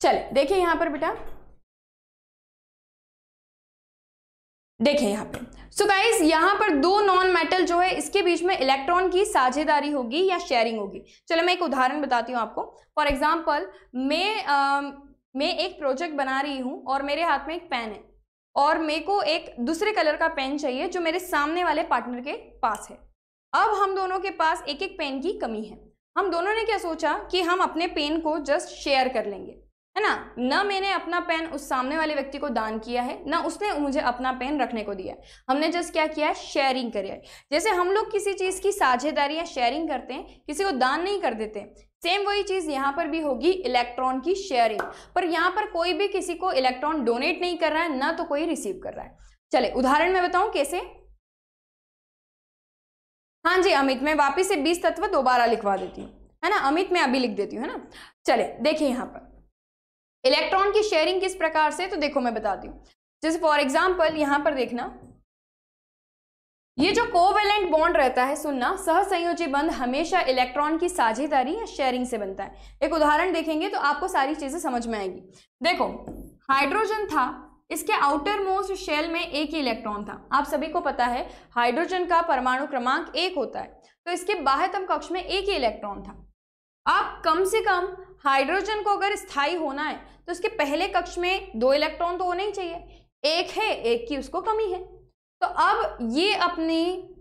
चले देखिए यहां पर बेटा देखिए यहाँ पर सो गाइज यहाँ पर दो नॉन मेटल जो है इसके बीच में इलेक्ट्रॉन की साझेदारी होगी या शेयरिंग होगी चलो मैं एक उदाहरण बताती हूँ आपको फॉर एग्जाम्पल मैं मैं एक प्रोजेक्ट बना रही हूँ और मेरे हाथ में एक पेन है और मेरे को एक दूसरे कलर का पेन चाहिए जो मेरे सामने वाले पार्टनर के पास है अब हम दोनों के पास एक एक पेन की कमी है हम दोनों ने क्या सोचा कि हम अपने पेन को जस्ट शेयर कर लेंगे है ना ना मैंने अपना पेन उस सामने वाले व्यक्ति को दान किया है ना उसने मुझे अपना पेन रखने को दिया है हमने जस्ट क्या किया है शेयरिंग करी है जैसे हम लोग किसी चीज़ की साझेदारी या शेयरिंग करते हैं किसी को दान नहीं कर देते सेम वही चीज़ यहाँ पर भी होगी इलेक्ट्रॉन की शेयरिंग पर यहाँ पर कोई भी किसी को इलेक्ट्रॉन डोनेट नहीं कर रहा है ना तो कोई रिसीव कर रहा है चले उदाहरण में बताऊँ कैसे हाँ जी अमित मैं वापिस से बीस तत्व दोबारा लिखवा देती हूँ है ना अमित मैं अभी लिख देती हूँ है ना चले देखिए यहाँ पर इलेक्ट्रॉन की शेयरिंग किस प्रकार से तो देखो मैं बताती हूँ जैसे फॉर एग्जाम्पल यहां पर देखना ये जो कोवेलेंट बॉन्ड रहता है सुनना सहसंयोजी बंद हमेशा इलेक्ट्रॉन की साझेदारी या शेयरिंग से बनता है एक उदाहरण देखेंगे तो आपको सारी चीजें समझ में आएगी देखो हाइड्रोजन था इसके आउटर मोस्ट शेल में एक ही इलेक्ट्रॉन था आप सभी को पता है हाइड्रोजन का परमाणु क्रमांक एक होता है तो इसके बाह्यतम कक्ष में एक ही इलेक्ट्रॉन था आप कम से कम हाइड्रोजन को अगर स्थायी होना है तो उसके पहले कक्ष में दो इलेक्ट्रॉन तो होने ही चाहिए एक है एक की उसको कमी है तो अब ये अपनी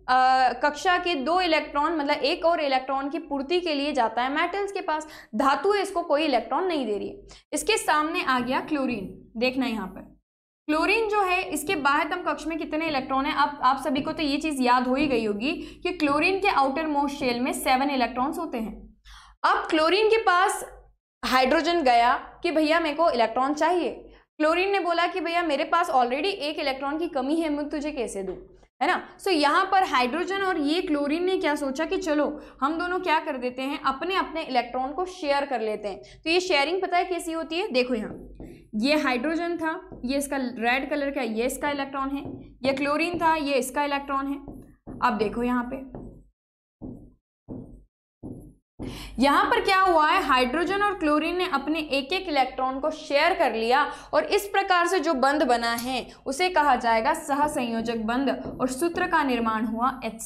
आ, कक्षा के दो इलेक्ट्रॉन मतलब एक और इलेक्ट्रॉन की पूर्ति के लिए जाता है मेटल्स के पास धातु है इसको कोई इलेक्ट्रॉन नहीं दे रही है इसके सामने आ गया क्लोरीन देखना यहाँ पर क्लोरीन जो है इसके बाह्यतम कक्ष में कितने इलेक्ट्रॉन है आप आप सभी को तो ये चीज़ याद हो ही गई होगी कि क्लोरीन के आउटर मोस्ट शेल में सेवन इलेक्ट्रॉन्स होते हैं अब क्लोरीन के पास हाइड्रोजन गया कि भैया मेरे को इलेक्ट्रॉन चाहिए क्लोरीन ने बोला कि भैया मेरे पास ऑलरेडी एक इलेक्ट्रॉन की कमी है मैं तुझे कैसे दूँ है ना सो so, यहाँ पर हाइड्रोजन और ये क्लोरीन ने क्या सोचा कि चलो हम दोनों क्या कर देते हैं अपने अपने इलेक्ट्रॉन को शेयर कर लेते हैं तो ये शेयरिंग पता है कैसी होती है देखो यहाँ ये हाइड्रोजन था ये इसका रेड कलर का ये इसका इलेक्ट्रॉन है ये क्लोरीन था ये इसका इलेक्ट्रॉन है अब देखो यहाँ पे यहाँ पर क्या हुआ है हाइड्रोजन और क्लोरीन ने अपने एक एक इलेक्ट्रॉन को शेयर कर लिया और इस प्रकार से जो बंद बना है उसे कहा जाएगा सहसंयोजक बंद और सूत्र का निर्माण हुआ एच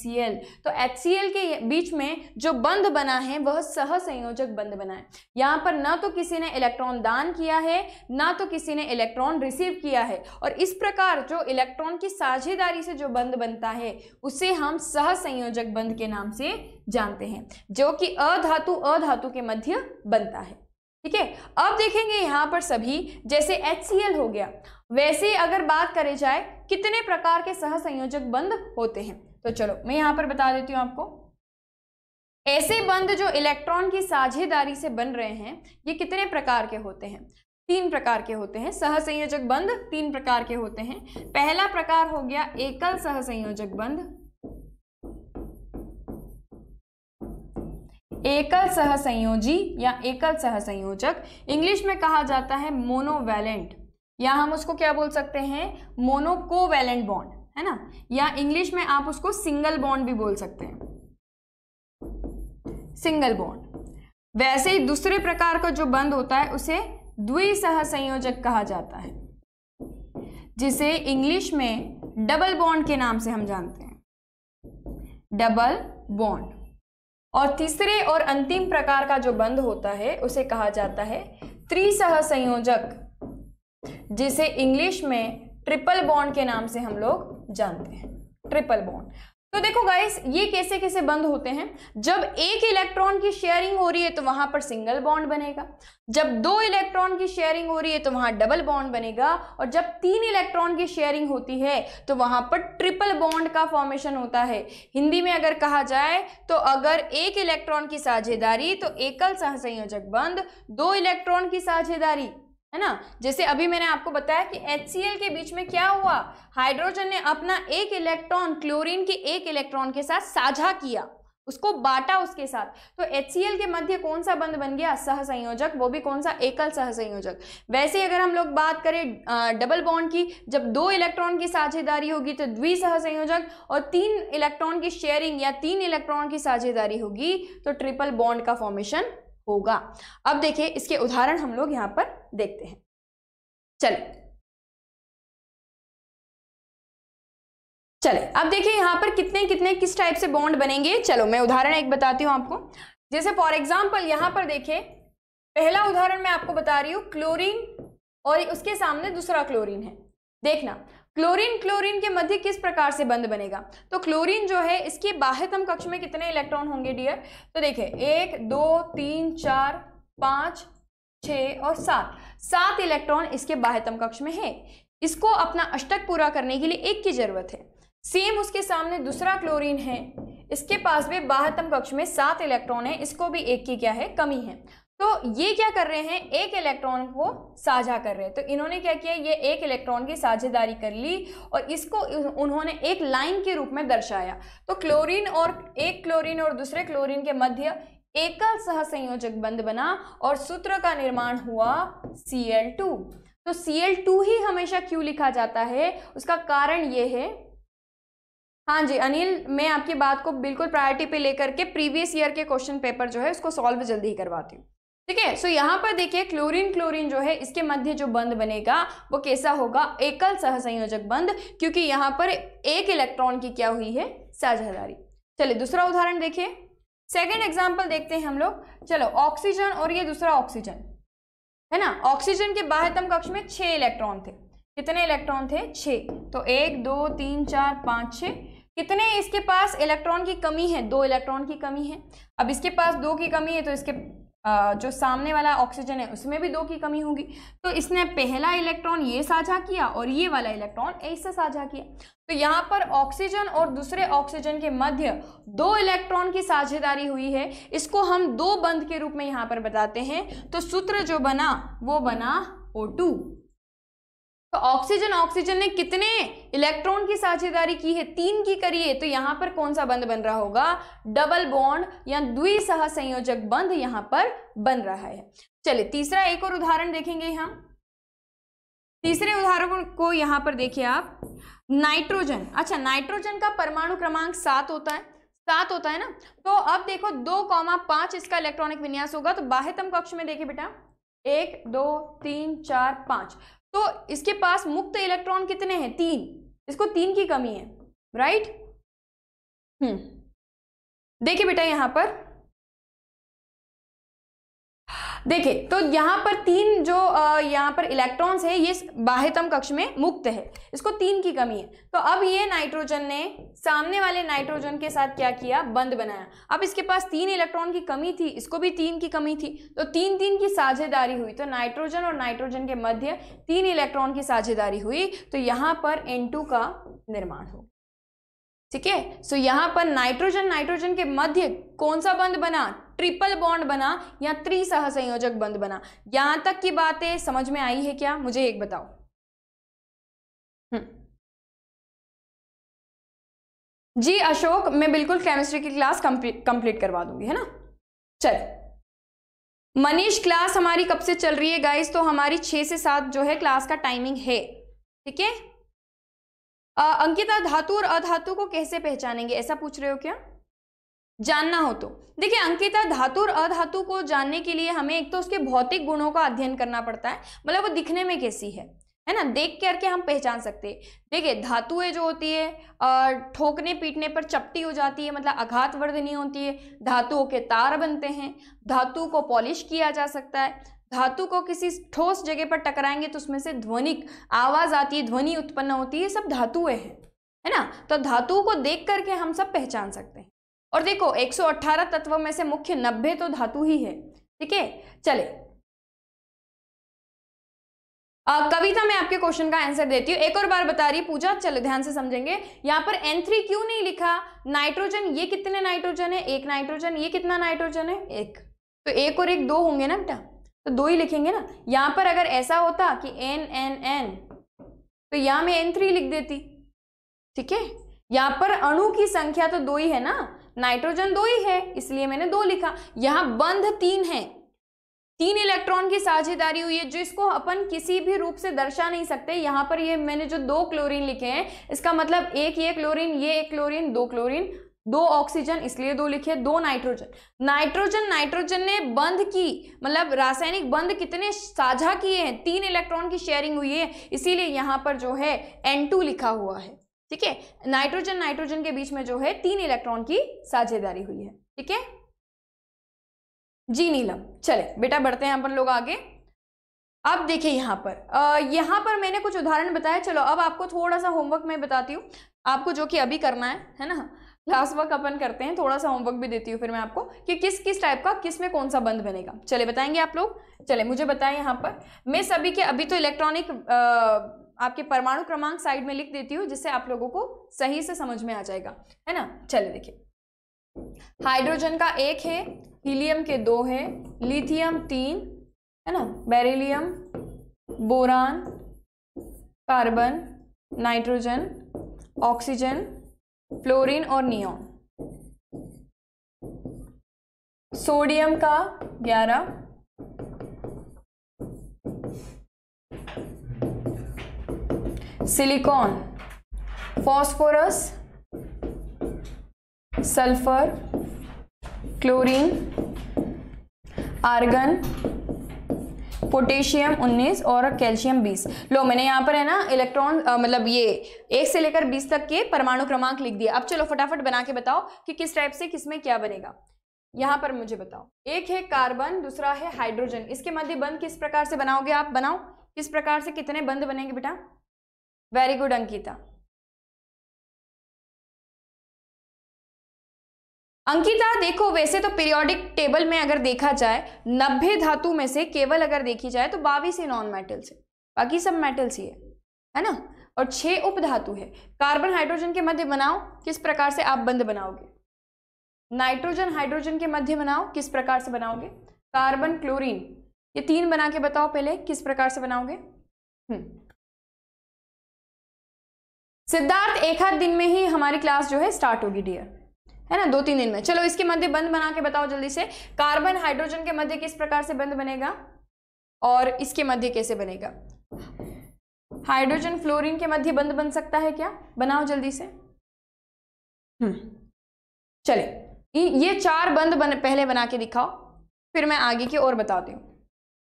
तो एच के बीच में जो बंद बना है वह सहसंयोजक बंद बना है यहाँ पर ना तो किसी ने इलेक्ट्रॉन दान किया है ना तो किसी ने इलेक्ट्रॉन रिसीव किया है और इस प्रकार जो इलेक्ट्रॉन की साझेदारी से जो बंद बनता है उसे हम सहसंयोजक बंद के नाम से जानते हैं जो कि अधातु अधातु के मध्य बनता है ठीक है अब देखेंगे यहाँ पर सभी जैसे एच हो गया वैसे अगर बात करें जाए कितने प्रकार के सहसंयोजक बंद होते हैं तो चलो मैं यहाँ पर बता देती हूँ आपको ऐसे बंद जो इलेक्ट्रॉन की साझेदारी से बन रहे हैं ये कितने प्रकार के होते हैं तीन प्रकार के होते हैं सहसंयोजक बंद तीन प्रकार के होते हैं पहला प्रकार हो गया एकल सहसंयोजक बंद एकल सहसंयोजी या एकल सहसंयोजक इंग्लिश में कहा जाता है मोनोवैलेंट या हम उसको क्या बोल सकते हैं मोनोकोवैलेंट बॉन्ड है ना या इंग्लिश में आप उसको सिंगल बॉन्ड भी बोल सकते हैं सिंगल बॉन्ड वैसे ही दूसरे प्रकार का जो बंद होता है उसे द्विसहसंयोजक कहा जाता है जिसे इंग्लिश में डबल बॉन्ड के नाम से हम जानते हैं डबल बॉन्ड और तीसरे और अंतिम प्रकार का जो बंध होता है उसे कहा जाता है त्रिसह संयोजक जिसे इंग्लिश में ट्रिपल बॉन्ड के नाम से हम लोग जानते हैं ट्रिपल बॉन्ड तो देखो गाइस ये कैसे कैसे बंद होते हैं जब एक इलेक्ट्रॉन की शेयरिंग हो रही है तो वहां पर सिंगल बॉन्ड बनेगा जब दो इलेक्ट्रॉन की शेयरिंग हो रही है तो वहां डबल बॉन्ड बनेगा और जब तीन इलेक्ट्रॉन की शेयरिंग होती है तो वहां पर ट्रिपल बॉन्ड का फॉर्मेशन होता है हिंदी में अगर कहा जाए तो अगर एक इलेक्ट्रॉन की साझेदारी तो एकल सहसंयोजक बंद दो इलेक्ट्रॉन की साझेदारी है ना जैसे अभी मैंने आपको बताया कि एच के बीच में क्या हुआ हाइड्रोजन ने अपना एक इलेक्ट्रॉन क्लोरीन के एक इलेक्ट्रॉन के साथ साझा किया उसको बांटा उसके साथ तो एच के मध्य कौन सा बंध बन गया सहसंयोजक वो भी कौन सा एकल सहसंयोजक वैसे अगर हम लोग बात करें डबल बॉन्ड की जब दो इलेक्ट्रॉन की साझेदारी होगी तो द्विसहसंयोजक और तीन इलेक्ट्रॉन की शेयरिंग या तीन इलेक्ट्रॉन की साझेदारी होगी तो ट्रिपल बॉन्ड का फॉर्मेशन होगा अब देखिए इसके उदाहरण हम लोग यहां पर देखते हैं चलिए चले अब देखिए यहां पर कितने कितने किस टाइप से बॉन्ड बनेंगे चलो मैं उदाहरण एक बताती हूं आपको जैसे फॉर एग्जाम्पल यहां पर देखें पहला उदाहरण मैं आपको बता रही हूं क्लोरीन और उसके सामने दूसरा क्लोरीन है देखना क्लोरीन क्लोरीन के मध्य किस प्रकार से बंद बनेगा तो क्लोरीन जो है इसके बाह्यतम कक्ष में कितने इलेक्ट्रॉन होंगे डियर तो देखिए एक दो तीन चार पाँच छ और सात सात इलेक्ट्रॉन इसके बाह्यतम कक्ष में है इसको अपना अष्टक पूरा करने के लिए एक की जरूरत है सेम उसके सामने दूसरा क्लोरीन है इसके पास भी बाह्यतम कक्ष में सात इलेक्ट्रॉन है इसको भी एक की क्या है कमी है तो ये क्या कर रहे हैं एक इलेक्ट्रॉन को साझा कर रहे हैं तो इन्होंने क्या किया ये एक इलेक्ट्रॉन की साझेदारी कर ली और इसको उन्होंने एक लाइन के रूप में दर्शाया तो क्लोरीन और एक क्लोरीन और दूसरे क्लोरीन के मध्य एकल सहसंयोजक बंद बना और सूत्र का निर्माण हुआ Cl2 तो Cl2 ही हमेशा क्यों लिखा जाता है उसका कारण ये है हाँ जी अनिल मैं आपकी बात को बिल्कुल प्रायोरिटी पे लेकर के प्रीवियस ईयर के क्वेश्चन पेपर जो है उसको सॉल्व जल्दी ही करवाती हूँ ठीक है सो यहाँ पर देखिए क्लोरीन क्लोरीन जो है इसके मध्य जो बंद बनेगा वो कैसा होगा एकल सहसंयोजक बंद क्योंकि यहाँ पर एक इलेक्ट्रॉन की क्या हुई है साझेदारी चलिए दूसरा उदाहरण देखिए सेकेंड एग्जाम्पल देखते हैं हम लोग चलो ऑक्सीजन और ये दूसरा ऑक्सीजन है ना ऑक्सीजन के बाह्यतम कक्ष में छः इलेक्ट्रॉन थे कितने इलेक्ट्रॉन थे छः तो एक दो तीन चार पाँच छः कितने इसके पास इलेक्ट्रॉन की कमी है दो इलेक्ट्रॉन की कमी है अब इसके पास दो की कमी है तो इसके जो सामने वाला ऑक्सीजन है उसमें भी दो की कमी होगी तो इसने पहला इलेक्ट्रॉन ये साझा किया और ये वाला इलेक्ट्रॉन इससे साझा किया तो यहाँ पर ऑक्सीजन और दूसरे ऑक्सीजन के मध्य दो इलेक्ट्रॉन की साझेदारी हुई है इसको हम दो बंध के रूप में यहाँ पर बताते हैं तो सूत्र जो बना वो बना टू तो ऑक्सीजन ऑक्सीजन ने कितने इलेक्ट्रॉन की साझेदारी की है तीन की करिए तो यहां पर कौन सा बंद बन रहा होगा डबल बॉन्ड या द्विसह संयोजक बंद यहां पर बन रहा है चलिए तीसरा एक और उदाहरण देखेंगे हम तीसरे उदाहरण को यहां पर देखिए आप नाइट्रोजन अच्छा नाइट्रोजन का परमाणु क्रमांक सात होता है सात होता है ना तो अब देखो दो कौमा पांच इसका इलेक्ट्रॉनिक विन्यास होगा तो बाह्यतम कक्ष में देखिए बेटा एक दो तीन चार पांच तो इसके पास मुक्त इलेक्ट्रॉन कितने हैं तीन इसको तीन की कमी है राइट हम्म देखिए बेटा यहां पर देखिए तो यहाँ पर तीन जो यहाँ पर इलेक्ट्रॉन्स है ये बाह्यतम कक्ष में मुक्त है इसको तीन की कमी है तो अब ये नाइट्रोजन ने सामने वाले नाइट्रोजन के साथ क्या किया बंद बनाया अब इसके पास तीन इलेक्ट्रॉन की कमी थी इसको भी तीन की कमी थी तो तीन तीन की साझेदारी हुई तो नाइट्रोजन और नाइट्रोजन के मध्य तीन इलेक्ट्रॉन की साझेदारी हुई तो यहाँ पर एन का निर्माण हो ठीक है सो यहाँ पर नाइट्रोजन नाइट्रोजन के मध्य कौन सा बंद बना ट्रिपल बॉन्ड बना या त्रिसह संयोजक बंद बना यहां तक की बातें समझ में आई है क्या मुझे एक बताओ हम्म। जी अशोक मैं बिल्कुल केमिस्ट्री की क्लास कंप्लीट करवा दूंगी है ना चल मनीष क्लास हमारी कब से चल रही है गाइस तो हमारी छह से सात जो है क्लास का टाइमिंग है ठीक है आ, अंकिता धातु और अधातु को कैसे पहचानेंगे ऐसा पूछ रहे हो क्या जानना हो तो देखिए अंकिता धातु और अधातु को जानने के लिए हमें एक तो उसके भौतिक गुणों का अध्ययन करना पड़ता है मतलब वो दिखने में कैसी है है ना देख करके हम पहचान सकते हैं देखिए धातुएं जो होती है ठोकने पीटने पर चपटी हो जाती है मतलब आघात वर्धनी होती है धातुओं के तार बनते हैं धातु को पॉलिश किया जा सकता है धातु को किसी ठोस जगह पर टकराएंगे तो उसमें से ध्वनिक आवाज आती है ध्वनि उत्पन्न होती है सब धातुएं हैं है ना तो धातु को देख करके हम सब पहचान सकते हैं और देखो 118 तत्वों में से मुख्य 90 तो धातु ही है ठीक है चले आ, कविता मैं आपके क्वेश्चन का आंसर देती हूँ एक और बार बता रही पूजा चलो ध्यान से समझेंगे यहाँ पर N3 क्यों नहीं लिखा नाइट्रोजन ये कितने नाइट्रोजन है एक नाइट्रोजन ये कितना नाइट्रोजन है एक तो एक और एक दो होंगे ना बेटा तो दो ही लिखेंगे ना यहाँ पर अगर ऐसा होता कि एन एन एन तो यहां मैं एन थ्री लिख देती ठीक है यहां पर अणु की संख्या तो दो ही है ना नाइट्रोजन दो ही है इसलिए मैंने दो लिखा यहाँ बंध तीन है तीन इलेक्ट्रॉन की साझेदारी हुई है जिसको अपन किसी भी रूप से दर्शा नहीं सकते यहां पर ये मैंने जो दो क्लोरीन लिखे हैं इसका मतलब एक ये क्लोरीन ये एक क्लोरीन दो क्लोरीन दो ऑक्सीजन इसलिए दो लिखे दो नाइट्रोजन नाइट्रोजन नाइट्रोजन ने बंद की मतलब रासायनिक बंद कितने साझा किए हैं तीन इलेक्ट्रॉन की शेयरिंग हुई है इसीलिए यहाँ पर जो है एन लिखा हुआ है ठीक है नाइट्रोजन नाइट्रोजन के बीच में जो है तीन इलेक्ट्रॉन की साझेदारी हुई है ठीक है जी नीलम चले बेटा बढ़ते हैं अपन लोग आगे अब देखिए यहाँ पर यहाँ पर मैंने कुछ उदाहरण बताया चलो अब आपको थोड़ा सा होमवर्क मैं बताती हूँ आपको जो कि अभी करना है है ना लास्ट वर्क अपन करते हैं थोड़ा सा होमवर्क भी देती हूँ फिर मैं आपको कि किस किस टाइप का किस में कौन सा बंद बनेगा चले बताएंगे आप लोग चले मुझे बताएं यहाँ पर मैं सभी के अभी तो इलेक्ट्रॉनिक आपके परमाणु क्रमांक साइड में लिख देती हूँ जिससे आप लोगों को सही से समझ में आ जाएगा है ना चले देखिए हाइड्रोजन का एक है हीलियम के दो है लिथियम तीन है ना beryllium boron carbon nitrogen oxygen fluorine और नियॉन सोडियम का ग्यारह silicon phosphorus sulphur chlorine argon potassium 19 और कैल्शियम 20 लो मैंने यहाँ पर है ना इलेक्ट्रॉन मतलब ये एक से लेकर 20 तक के परमाणु क्रमांक लिख दिया अब चलो फटाफट बना के बताओ कि किस टाइप से किसमें क्या बनेगा यहाँ पर मुझे बताओ एक है कार्बन दूसरा है हाइड्रोजन इसके मध्य बंद किस प्रकार से बनाओगे आप बनाओ किस प्रकार से कितने बंद बनेंगे बेटा वेरी गुड अंकिता अंकिता देखो वैसे तो पीरियोडिक टेबल में अगर देखा जाए नब्बे धातु में से केवल अगर देखी जाए तो बाविस ही नॉन मेटल्स है बाकी सब मेटल्स ही है है ना और छह उप धातु है कार्बन हाइड्रोजन के मध्य बनाओ किस प्रकार से आप बंद बनाओगे नाइट्रोजन हाइड्रोजन के मध्य बनाओ किस प्रकार से बनाओगे कार्बन क्लोरीन ये तीन बना के बताओ पहले किस प्रकार से बनाओगे हम्म। सिद्धार्थ एक हाथ दिन में ही हमारी क्लास जो है स्टार्ट होगी डियर है ना दो तीन दिन में चलो इसके मध्य बंद बना के बताओ जल्दी से कार्बन हाइड्रोजन के मध्य किस प्रकार से बंद बनेगा और इसके मध्य कैसे बनेगा हाइड्रोजन फ्लोरीन के मध्य बंद बन सकता है क्या बनाओ जल्दी से हम्म। चले ये चार बंद बन, पहले बना के दिखाओ फिर मैं आगे की ओर बताती हूँ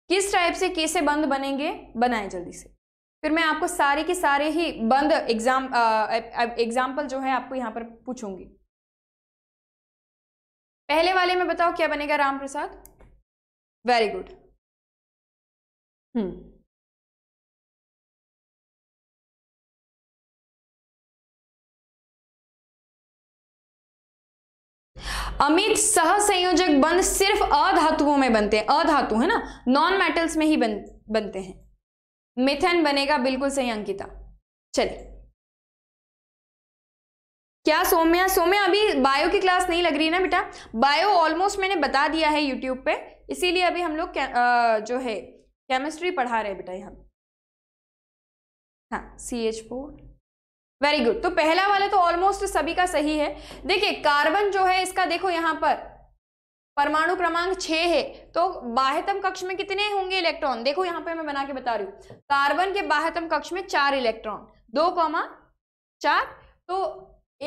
किस टाइप से कैसे बंद बनेंगे बनाए जल्दी से फिर मैं आपको सारे के सारे ही बंद एग्जाम एग्जाम्पल जो है आपको यहाँ पर पूछूंगी पहले वाले में बताओ क्या बनेगा Ram Prasad very good hmm Amit सह संयोजक बंद सिर्फ अधातुओं में बनते हैं अधातु है ना नॉन मेटल्स में ही बन, बनते हैं मिथेन बनेगा बिल्कुल सही अंकिता चलिए क्या सोम्या सोम्या अभी बायो की क्लास नहीं लग रही ना बेटा बायो ऑलमोस्ट मैंने बता दिया है यूट्यूब पे इसीलिए अभी हम लोग जो है केमिस्ट्री पढ़ा रहे बेटा यहाँ हाँ C H four very good तो पहला वाला तो ऑलमोस्ट सभी का सही है देखिए कार्बन जो है इसका देखो यहाँ पर परमाणु क्रमांक छः है तो बाह्यतम कक्ष में कितने होंगे इलेक्ट्रॉन देखो यहाँ पे मैं बना के बता रही हूँ कार्बन के बाह्यतम कक्ष में चार इलेक्ट्रॉन दो कॉमा चार तो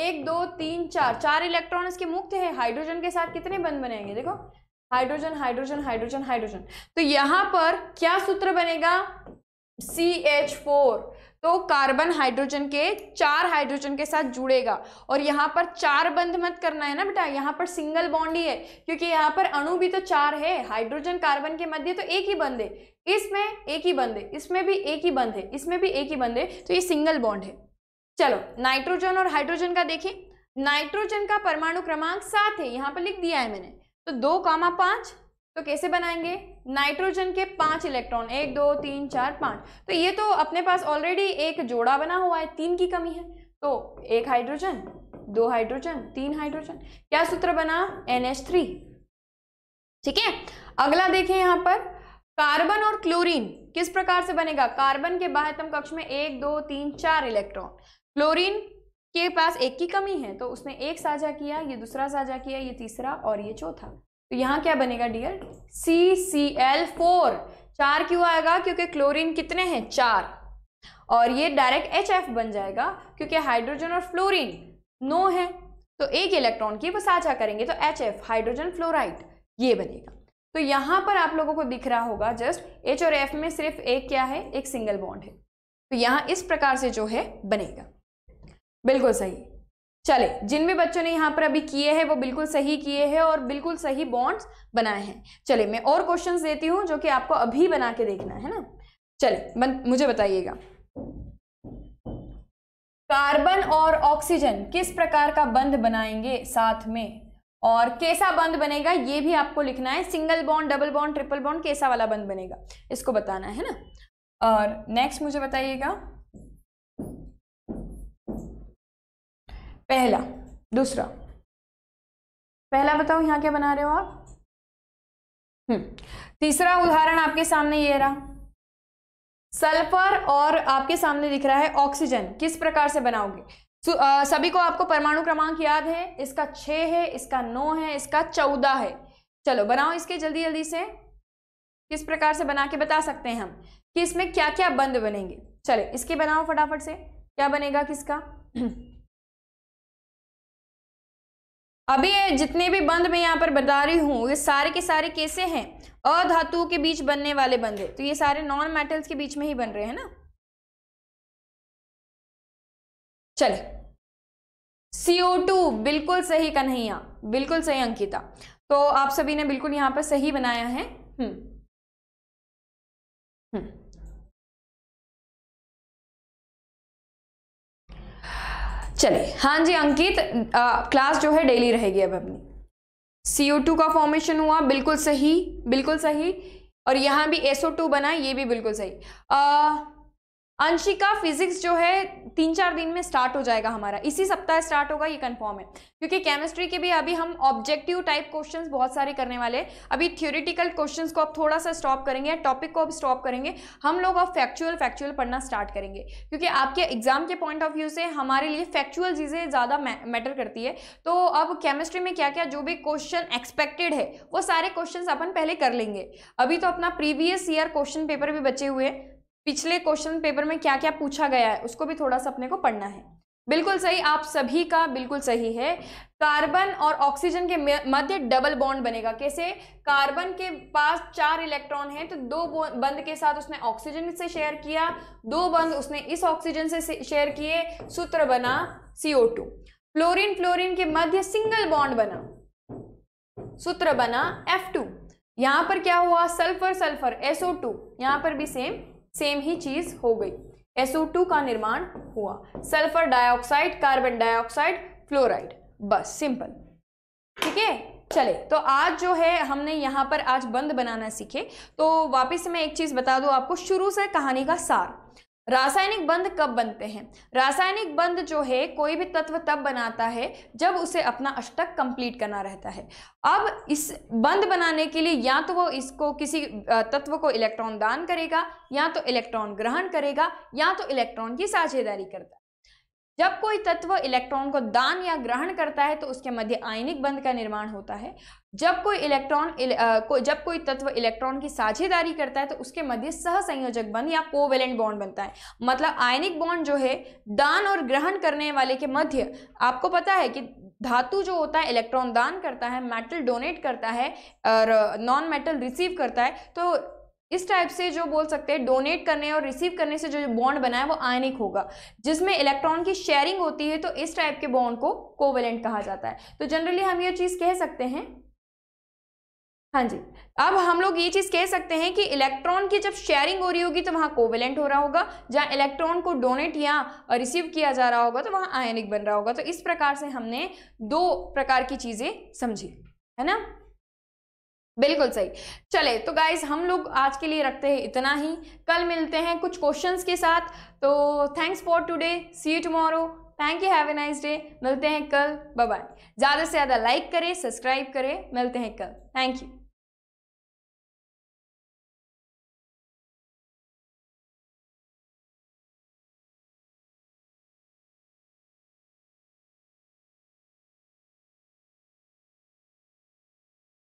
एक दो तीन चार चार इलेक्ट्रॉन इसके मुक्त है हाइड्रोजन के साथ कितने बंद बनेंगे देखो हाइड्रोजन हाइड्रोजन हाइड्रोजन हाइड्रोजन तो यहां पर क्या सूत्र बनेगा सी एच फोर तो कार्बन हाइड्रोजन के चार हाइड्रोजन के साथ जुड़ेगा और यहाँ पर चार बंध मत करना है ना बेटा यहाँ पर सिंगल बॉन्ड ही है क्योंकि यहाँ पर अणु भी तो चार है हाइड्रोजन कार्बन के मध्य तो एक ही बंद है इसमें एक ही बंद है इसमें भी एक ही बंद है इसमें भी एक ही बंद है तो ये सिंगल बॉन्ड है चलो नाइट्रोजन और हाइड्रोजन का देखें नाइट्रोजन का परमाणु क्रमांक सात है यहाँ पर लिख दिया है मैंने तो दो कामा पाँच तो कैसे बनाएंगे नाइट्रोजन के पांच इलेक्ट्रॉन एक दो तीन चार पाँच तो ये तो अपने पास ऑलरेडी एक जोड़ा बना हुआ है तीन की कमी है तो एक हाइड्रोजन दो हाइड्रोजन तीन हाइड्रोजन क्या सूत्र बना एन एच थ्री ठीक है अगला देखें यहाँ पर कार्बन और क्लोरीन किस प्रकार से बनेगा कार्बन के बाहतम कक्ष में एक दो तीन चार इलेक्ट्रॉन क्लोरीन के पास एक की कमी है तो उसने एक साझा किया ये दूसरा साझा किया ये तीसरा और ये चौथा तो यहाँ क्या बनेगा dear C C L four चार क्यों आएगा क्योंकि क्लोरीन कितने हैं चार और ये डायरेक्ट एच एफ बन जाएगा क्योंकि हाइड्रोजन और फ्लोरीन नो है तो एक इलेक्ट्रॉन की वो साझा करेंगे तो एच एफ हाइड्रोजन फ्लोराइड ये बनेगा तो यहाँ पर आप लोगों को दिख रहा होगा जस्ट एच और एफ में सिर्फ एक क्या है एक सिंगल बॉन्ड है तो यहाँ इस प्रकार से जो है बनेगा बिल्कुल सही चले जिन भी बच्चों ने यहाँ पर अभी किए हैं वो बिल्कुल सही किए हैं और बिल्कुल सही बॉन्ड्स बनाए हैं चले मैं और क्वेश्चंस देती हूँ जो कि आपको अभी बना के देखना है ना चले बन, मुझे बताइएगा कार्बन और ऑक्सीजन किस प्रकार का बंध बनाएंगे साथ में और कैसा बंध बनेगा ये भी आपको लिखना है single bond double bond triple bond कैसा वाला बंध बनेगा इसको बताना है ना और नेक्स्ट मुझे बताइएगा पहला दूसरा पहला बताओ यहाँ क्या बना रहे हो आप हम्म, तीसरा उदाहरण आपके सामने ये रहा सल्फर और आपके सामने दिख रहा है ऑक्सीजन किस प्रकार से बनाओगे सभी को आपको परमाणु क्रमांक याद है इसका छ है इसका नौ है इसका चौदह है चलो बनाओ इसके जल्दी जल्दी से किस प्रकार से बना के बता सकते हैं हम कि इसमें क्या क्या बंद बनेंगे चले इसके बनाओ फटाफट से क्या बनेगा किसका <clears throat> अभी जितने भी बंद मैं यहाँ पर बता रही हूँ ये सारे के सारे कैसे हैं अधातुओं के बीच बनने वाले बंद है तो ये सारे नॉन मेटल्स के बीच में ही बन रहे हैं ना चले सीओ टू बिल्कुल सही कन्हैया बिल्कुल सही अंकिता तो आप सभी ने बिल्कुल यहाँ पर सही बनाया है हम्म हम्म चलिए हाँ जी अंकित क्लास जो है डेली रहेगी अब अपनी CO2 का फॉर्मेशन हुआ बिल्कुल सही बिल्कुल सही और यहाँ भी SO2 बना ये भी बिल्कुल सही आ, अंशिका फिजिक्स जो है तीन चार दिन में स्टार्ट हो जाएगा हमारा इसी सप्ताह स्टार्ट होगा ये कंफर्म है क्योंकि केमिस्ट्री के भी अभी हम ऑब्जेक्टिव टाइप क्वेश्चंस बहुत सारे करने वाले हैं अभी थ्योरिटिकल क्वेश्चंस को अब थोड़ा सा स्टॉप करेंगे टॉपिक को अब स्टॉप करेंगे हम लोग अब फैक्चुअल फैक्चुअल पढ़ना स्टार्ट करेंगे क्योंकि आपके एग्जाम के पॉइंट ऑफ व्यू से हमारे लिए फैक्चुअल चीज़ें ज़्यादा मैटर करती है तो अब केमिस्ट्री में क्या क्या जो भी क्वेश्चन एक्सपेक्टेड है वो सारे क्वेश्चन अपन पहले कर लेंगे अभी तो अपना प्रीवियस ईयर क्वेश्चन पेपर भी बचे हुए हैं पिछले क्वेश्चन पेपर में क्या क्या पूछा गया है उसको भी थोड़ा सा अपने को पढ़ना है बिल्कुल सही आप सभी का बिल्कुल सही है कार्बन और ऑक्सीजन के मध्य डबल बॉन्ड बनेगा कैसे कार्बन के पास चार इलेक्ट्रॉन हैं तो दो बंद के साथ उसने ऑक्सीजन से शेयर किया दो बंद उसने इस ऑक्सीजन से शेयर किए सूत्र बना सीओ टू फ्लोरिन फ्लोरिन के मध्य सिंगल बॉन्ड बना सूत्र बना एफ टू यहां पर क्या हुआ सल्फर सल्फर एसओ टू यहां पर भी सेम सेम ही चीज़ हो गई SO2 का निर्माण हुआ sulphur dioxide carbon dioxide fluoride बस सिंपल ठीक है चले तो आज जो है हमने यहाँ पर आज बंद बनाना सीखे तो वापस मैं एक चीज़ बता दूँ आपको शुरू से कहानी का सार रासायनिक बंध कब बनते हैं रासायनिक बंध जो है कोई भी तत्व तब बनाता है जब उसे अपना अष्टक कंप्लीट करना रहता है अब इस बंध बनाने के लिए या तो वो इसको किसी तत्व को इलेक्ट्रॉन दान करेगा या तो इलेक्ट्रॉन ग्रहण करेगा या तो इलेक्ट्रॉन की साझेदारी करता है जब कोई तत्व इलेक्ट्रॉन को दान या ग्रहण करता है तो उसके मध्य आयनिक बंध का निर्माण होता है जब कोई इलेक्ट्रॉन को, जब कोई तत्व इलेक्ट्रॉन की साझेदारी करता है तो उसके मध्य सहसंयोजक बंध या कोवेलेंट बॉन्ड बनता है मतलब आयनिक बॉन्ड जो है दान और ग्रहण करने वाले के मध्य आपको पता है कि धातु जो होता है इलेक्ट्रॉन दान करता है मेटल डोनेट करता है और नॉन मेटल रिसीव करता है तो इस टाइप से जो बोल सकते हैं डोनेट करने और रिसीव करने से जो बॉन्ड बना है वो आयनिक होगा जिसमें इलेक्ट्रॉन की शेयरिंग होती है तो इस टाइप के बॉन्ड को कोवेलेंट कहा जाता है तो जनरली हम ये चीज़ कह सकते हैं हाँ जी अब हम लोग ये चीज़ कह सकते हैं कि इलेक्ट्रॉन की जब शेयरिंग हो रही होगी तो वहां कोवेलेंट हो रहा होगा जहां इलेक्ट्रॉन को डोनेट या रिसीव किया जा रहा होगा तो वहां आयनिक बन रहा होगा तो इस प्रकार से हमने दो प्रकार की चीज़ें समझी है ना बिल्कुल सही चले तो गाइज हम लोग आज के लिए रखते हैं इतना ही कल मिलते हैं कुछ क्वेश्चंस के साथ तो thanks for today see you tomorrow thank you have a nice day मिलते हैं कल बाय ज़्यादा से ज़्यादा लाइक करें सब्सक्राइब करें मिलते हैं कल थैंक यू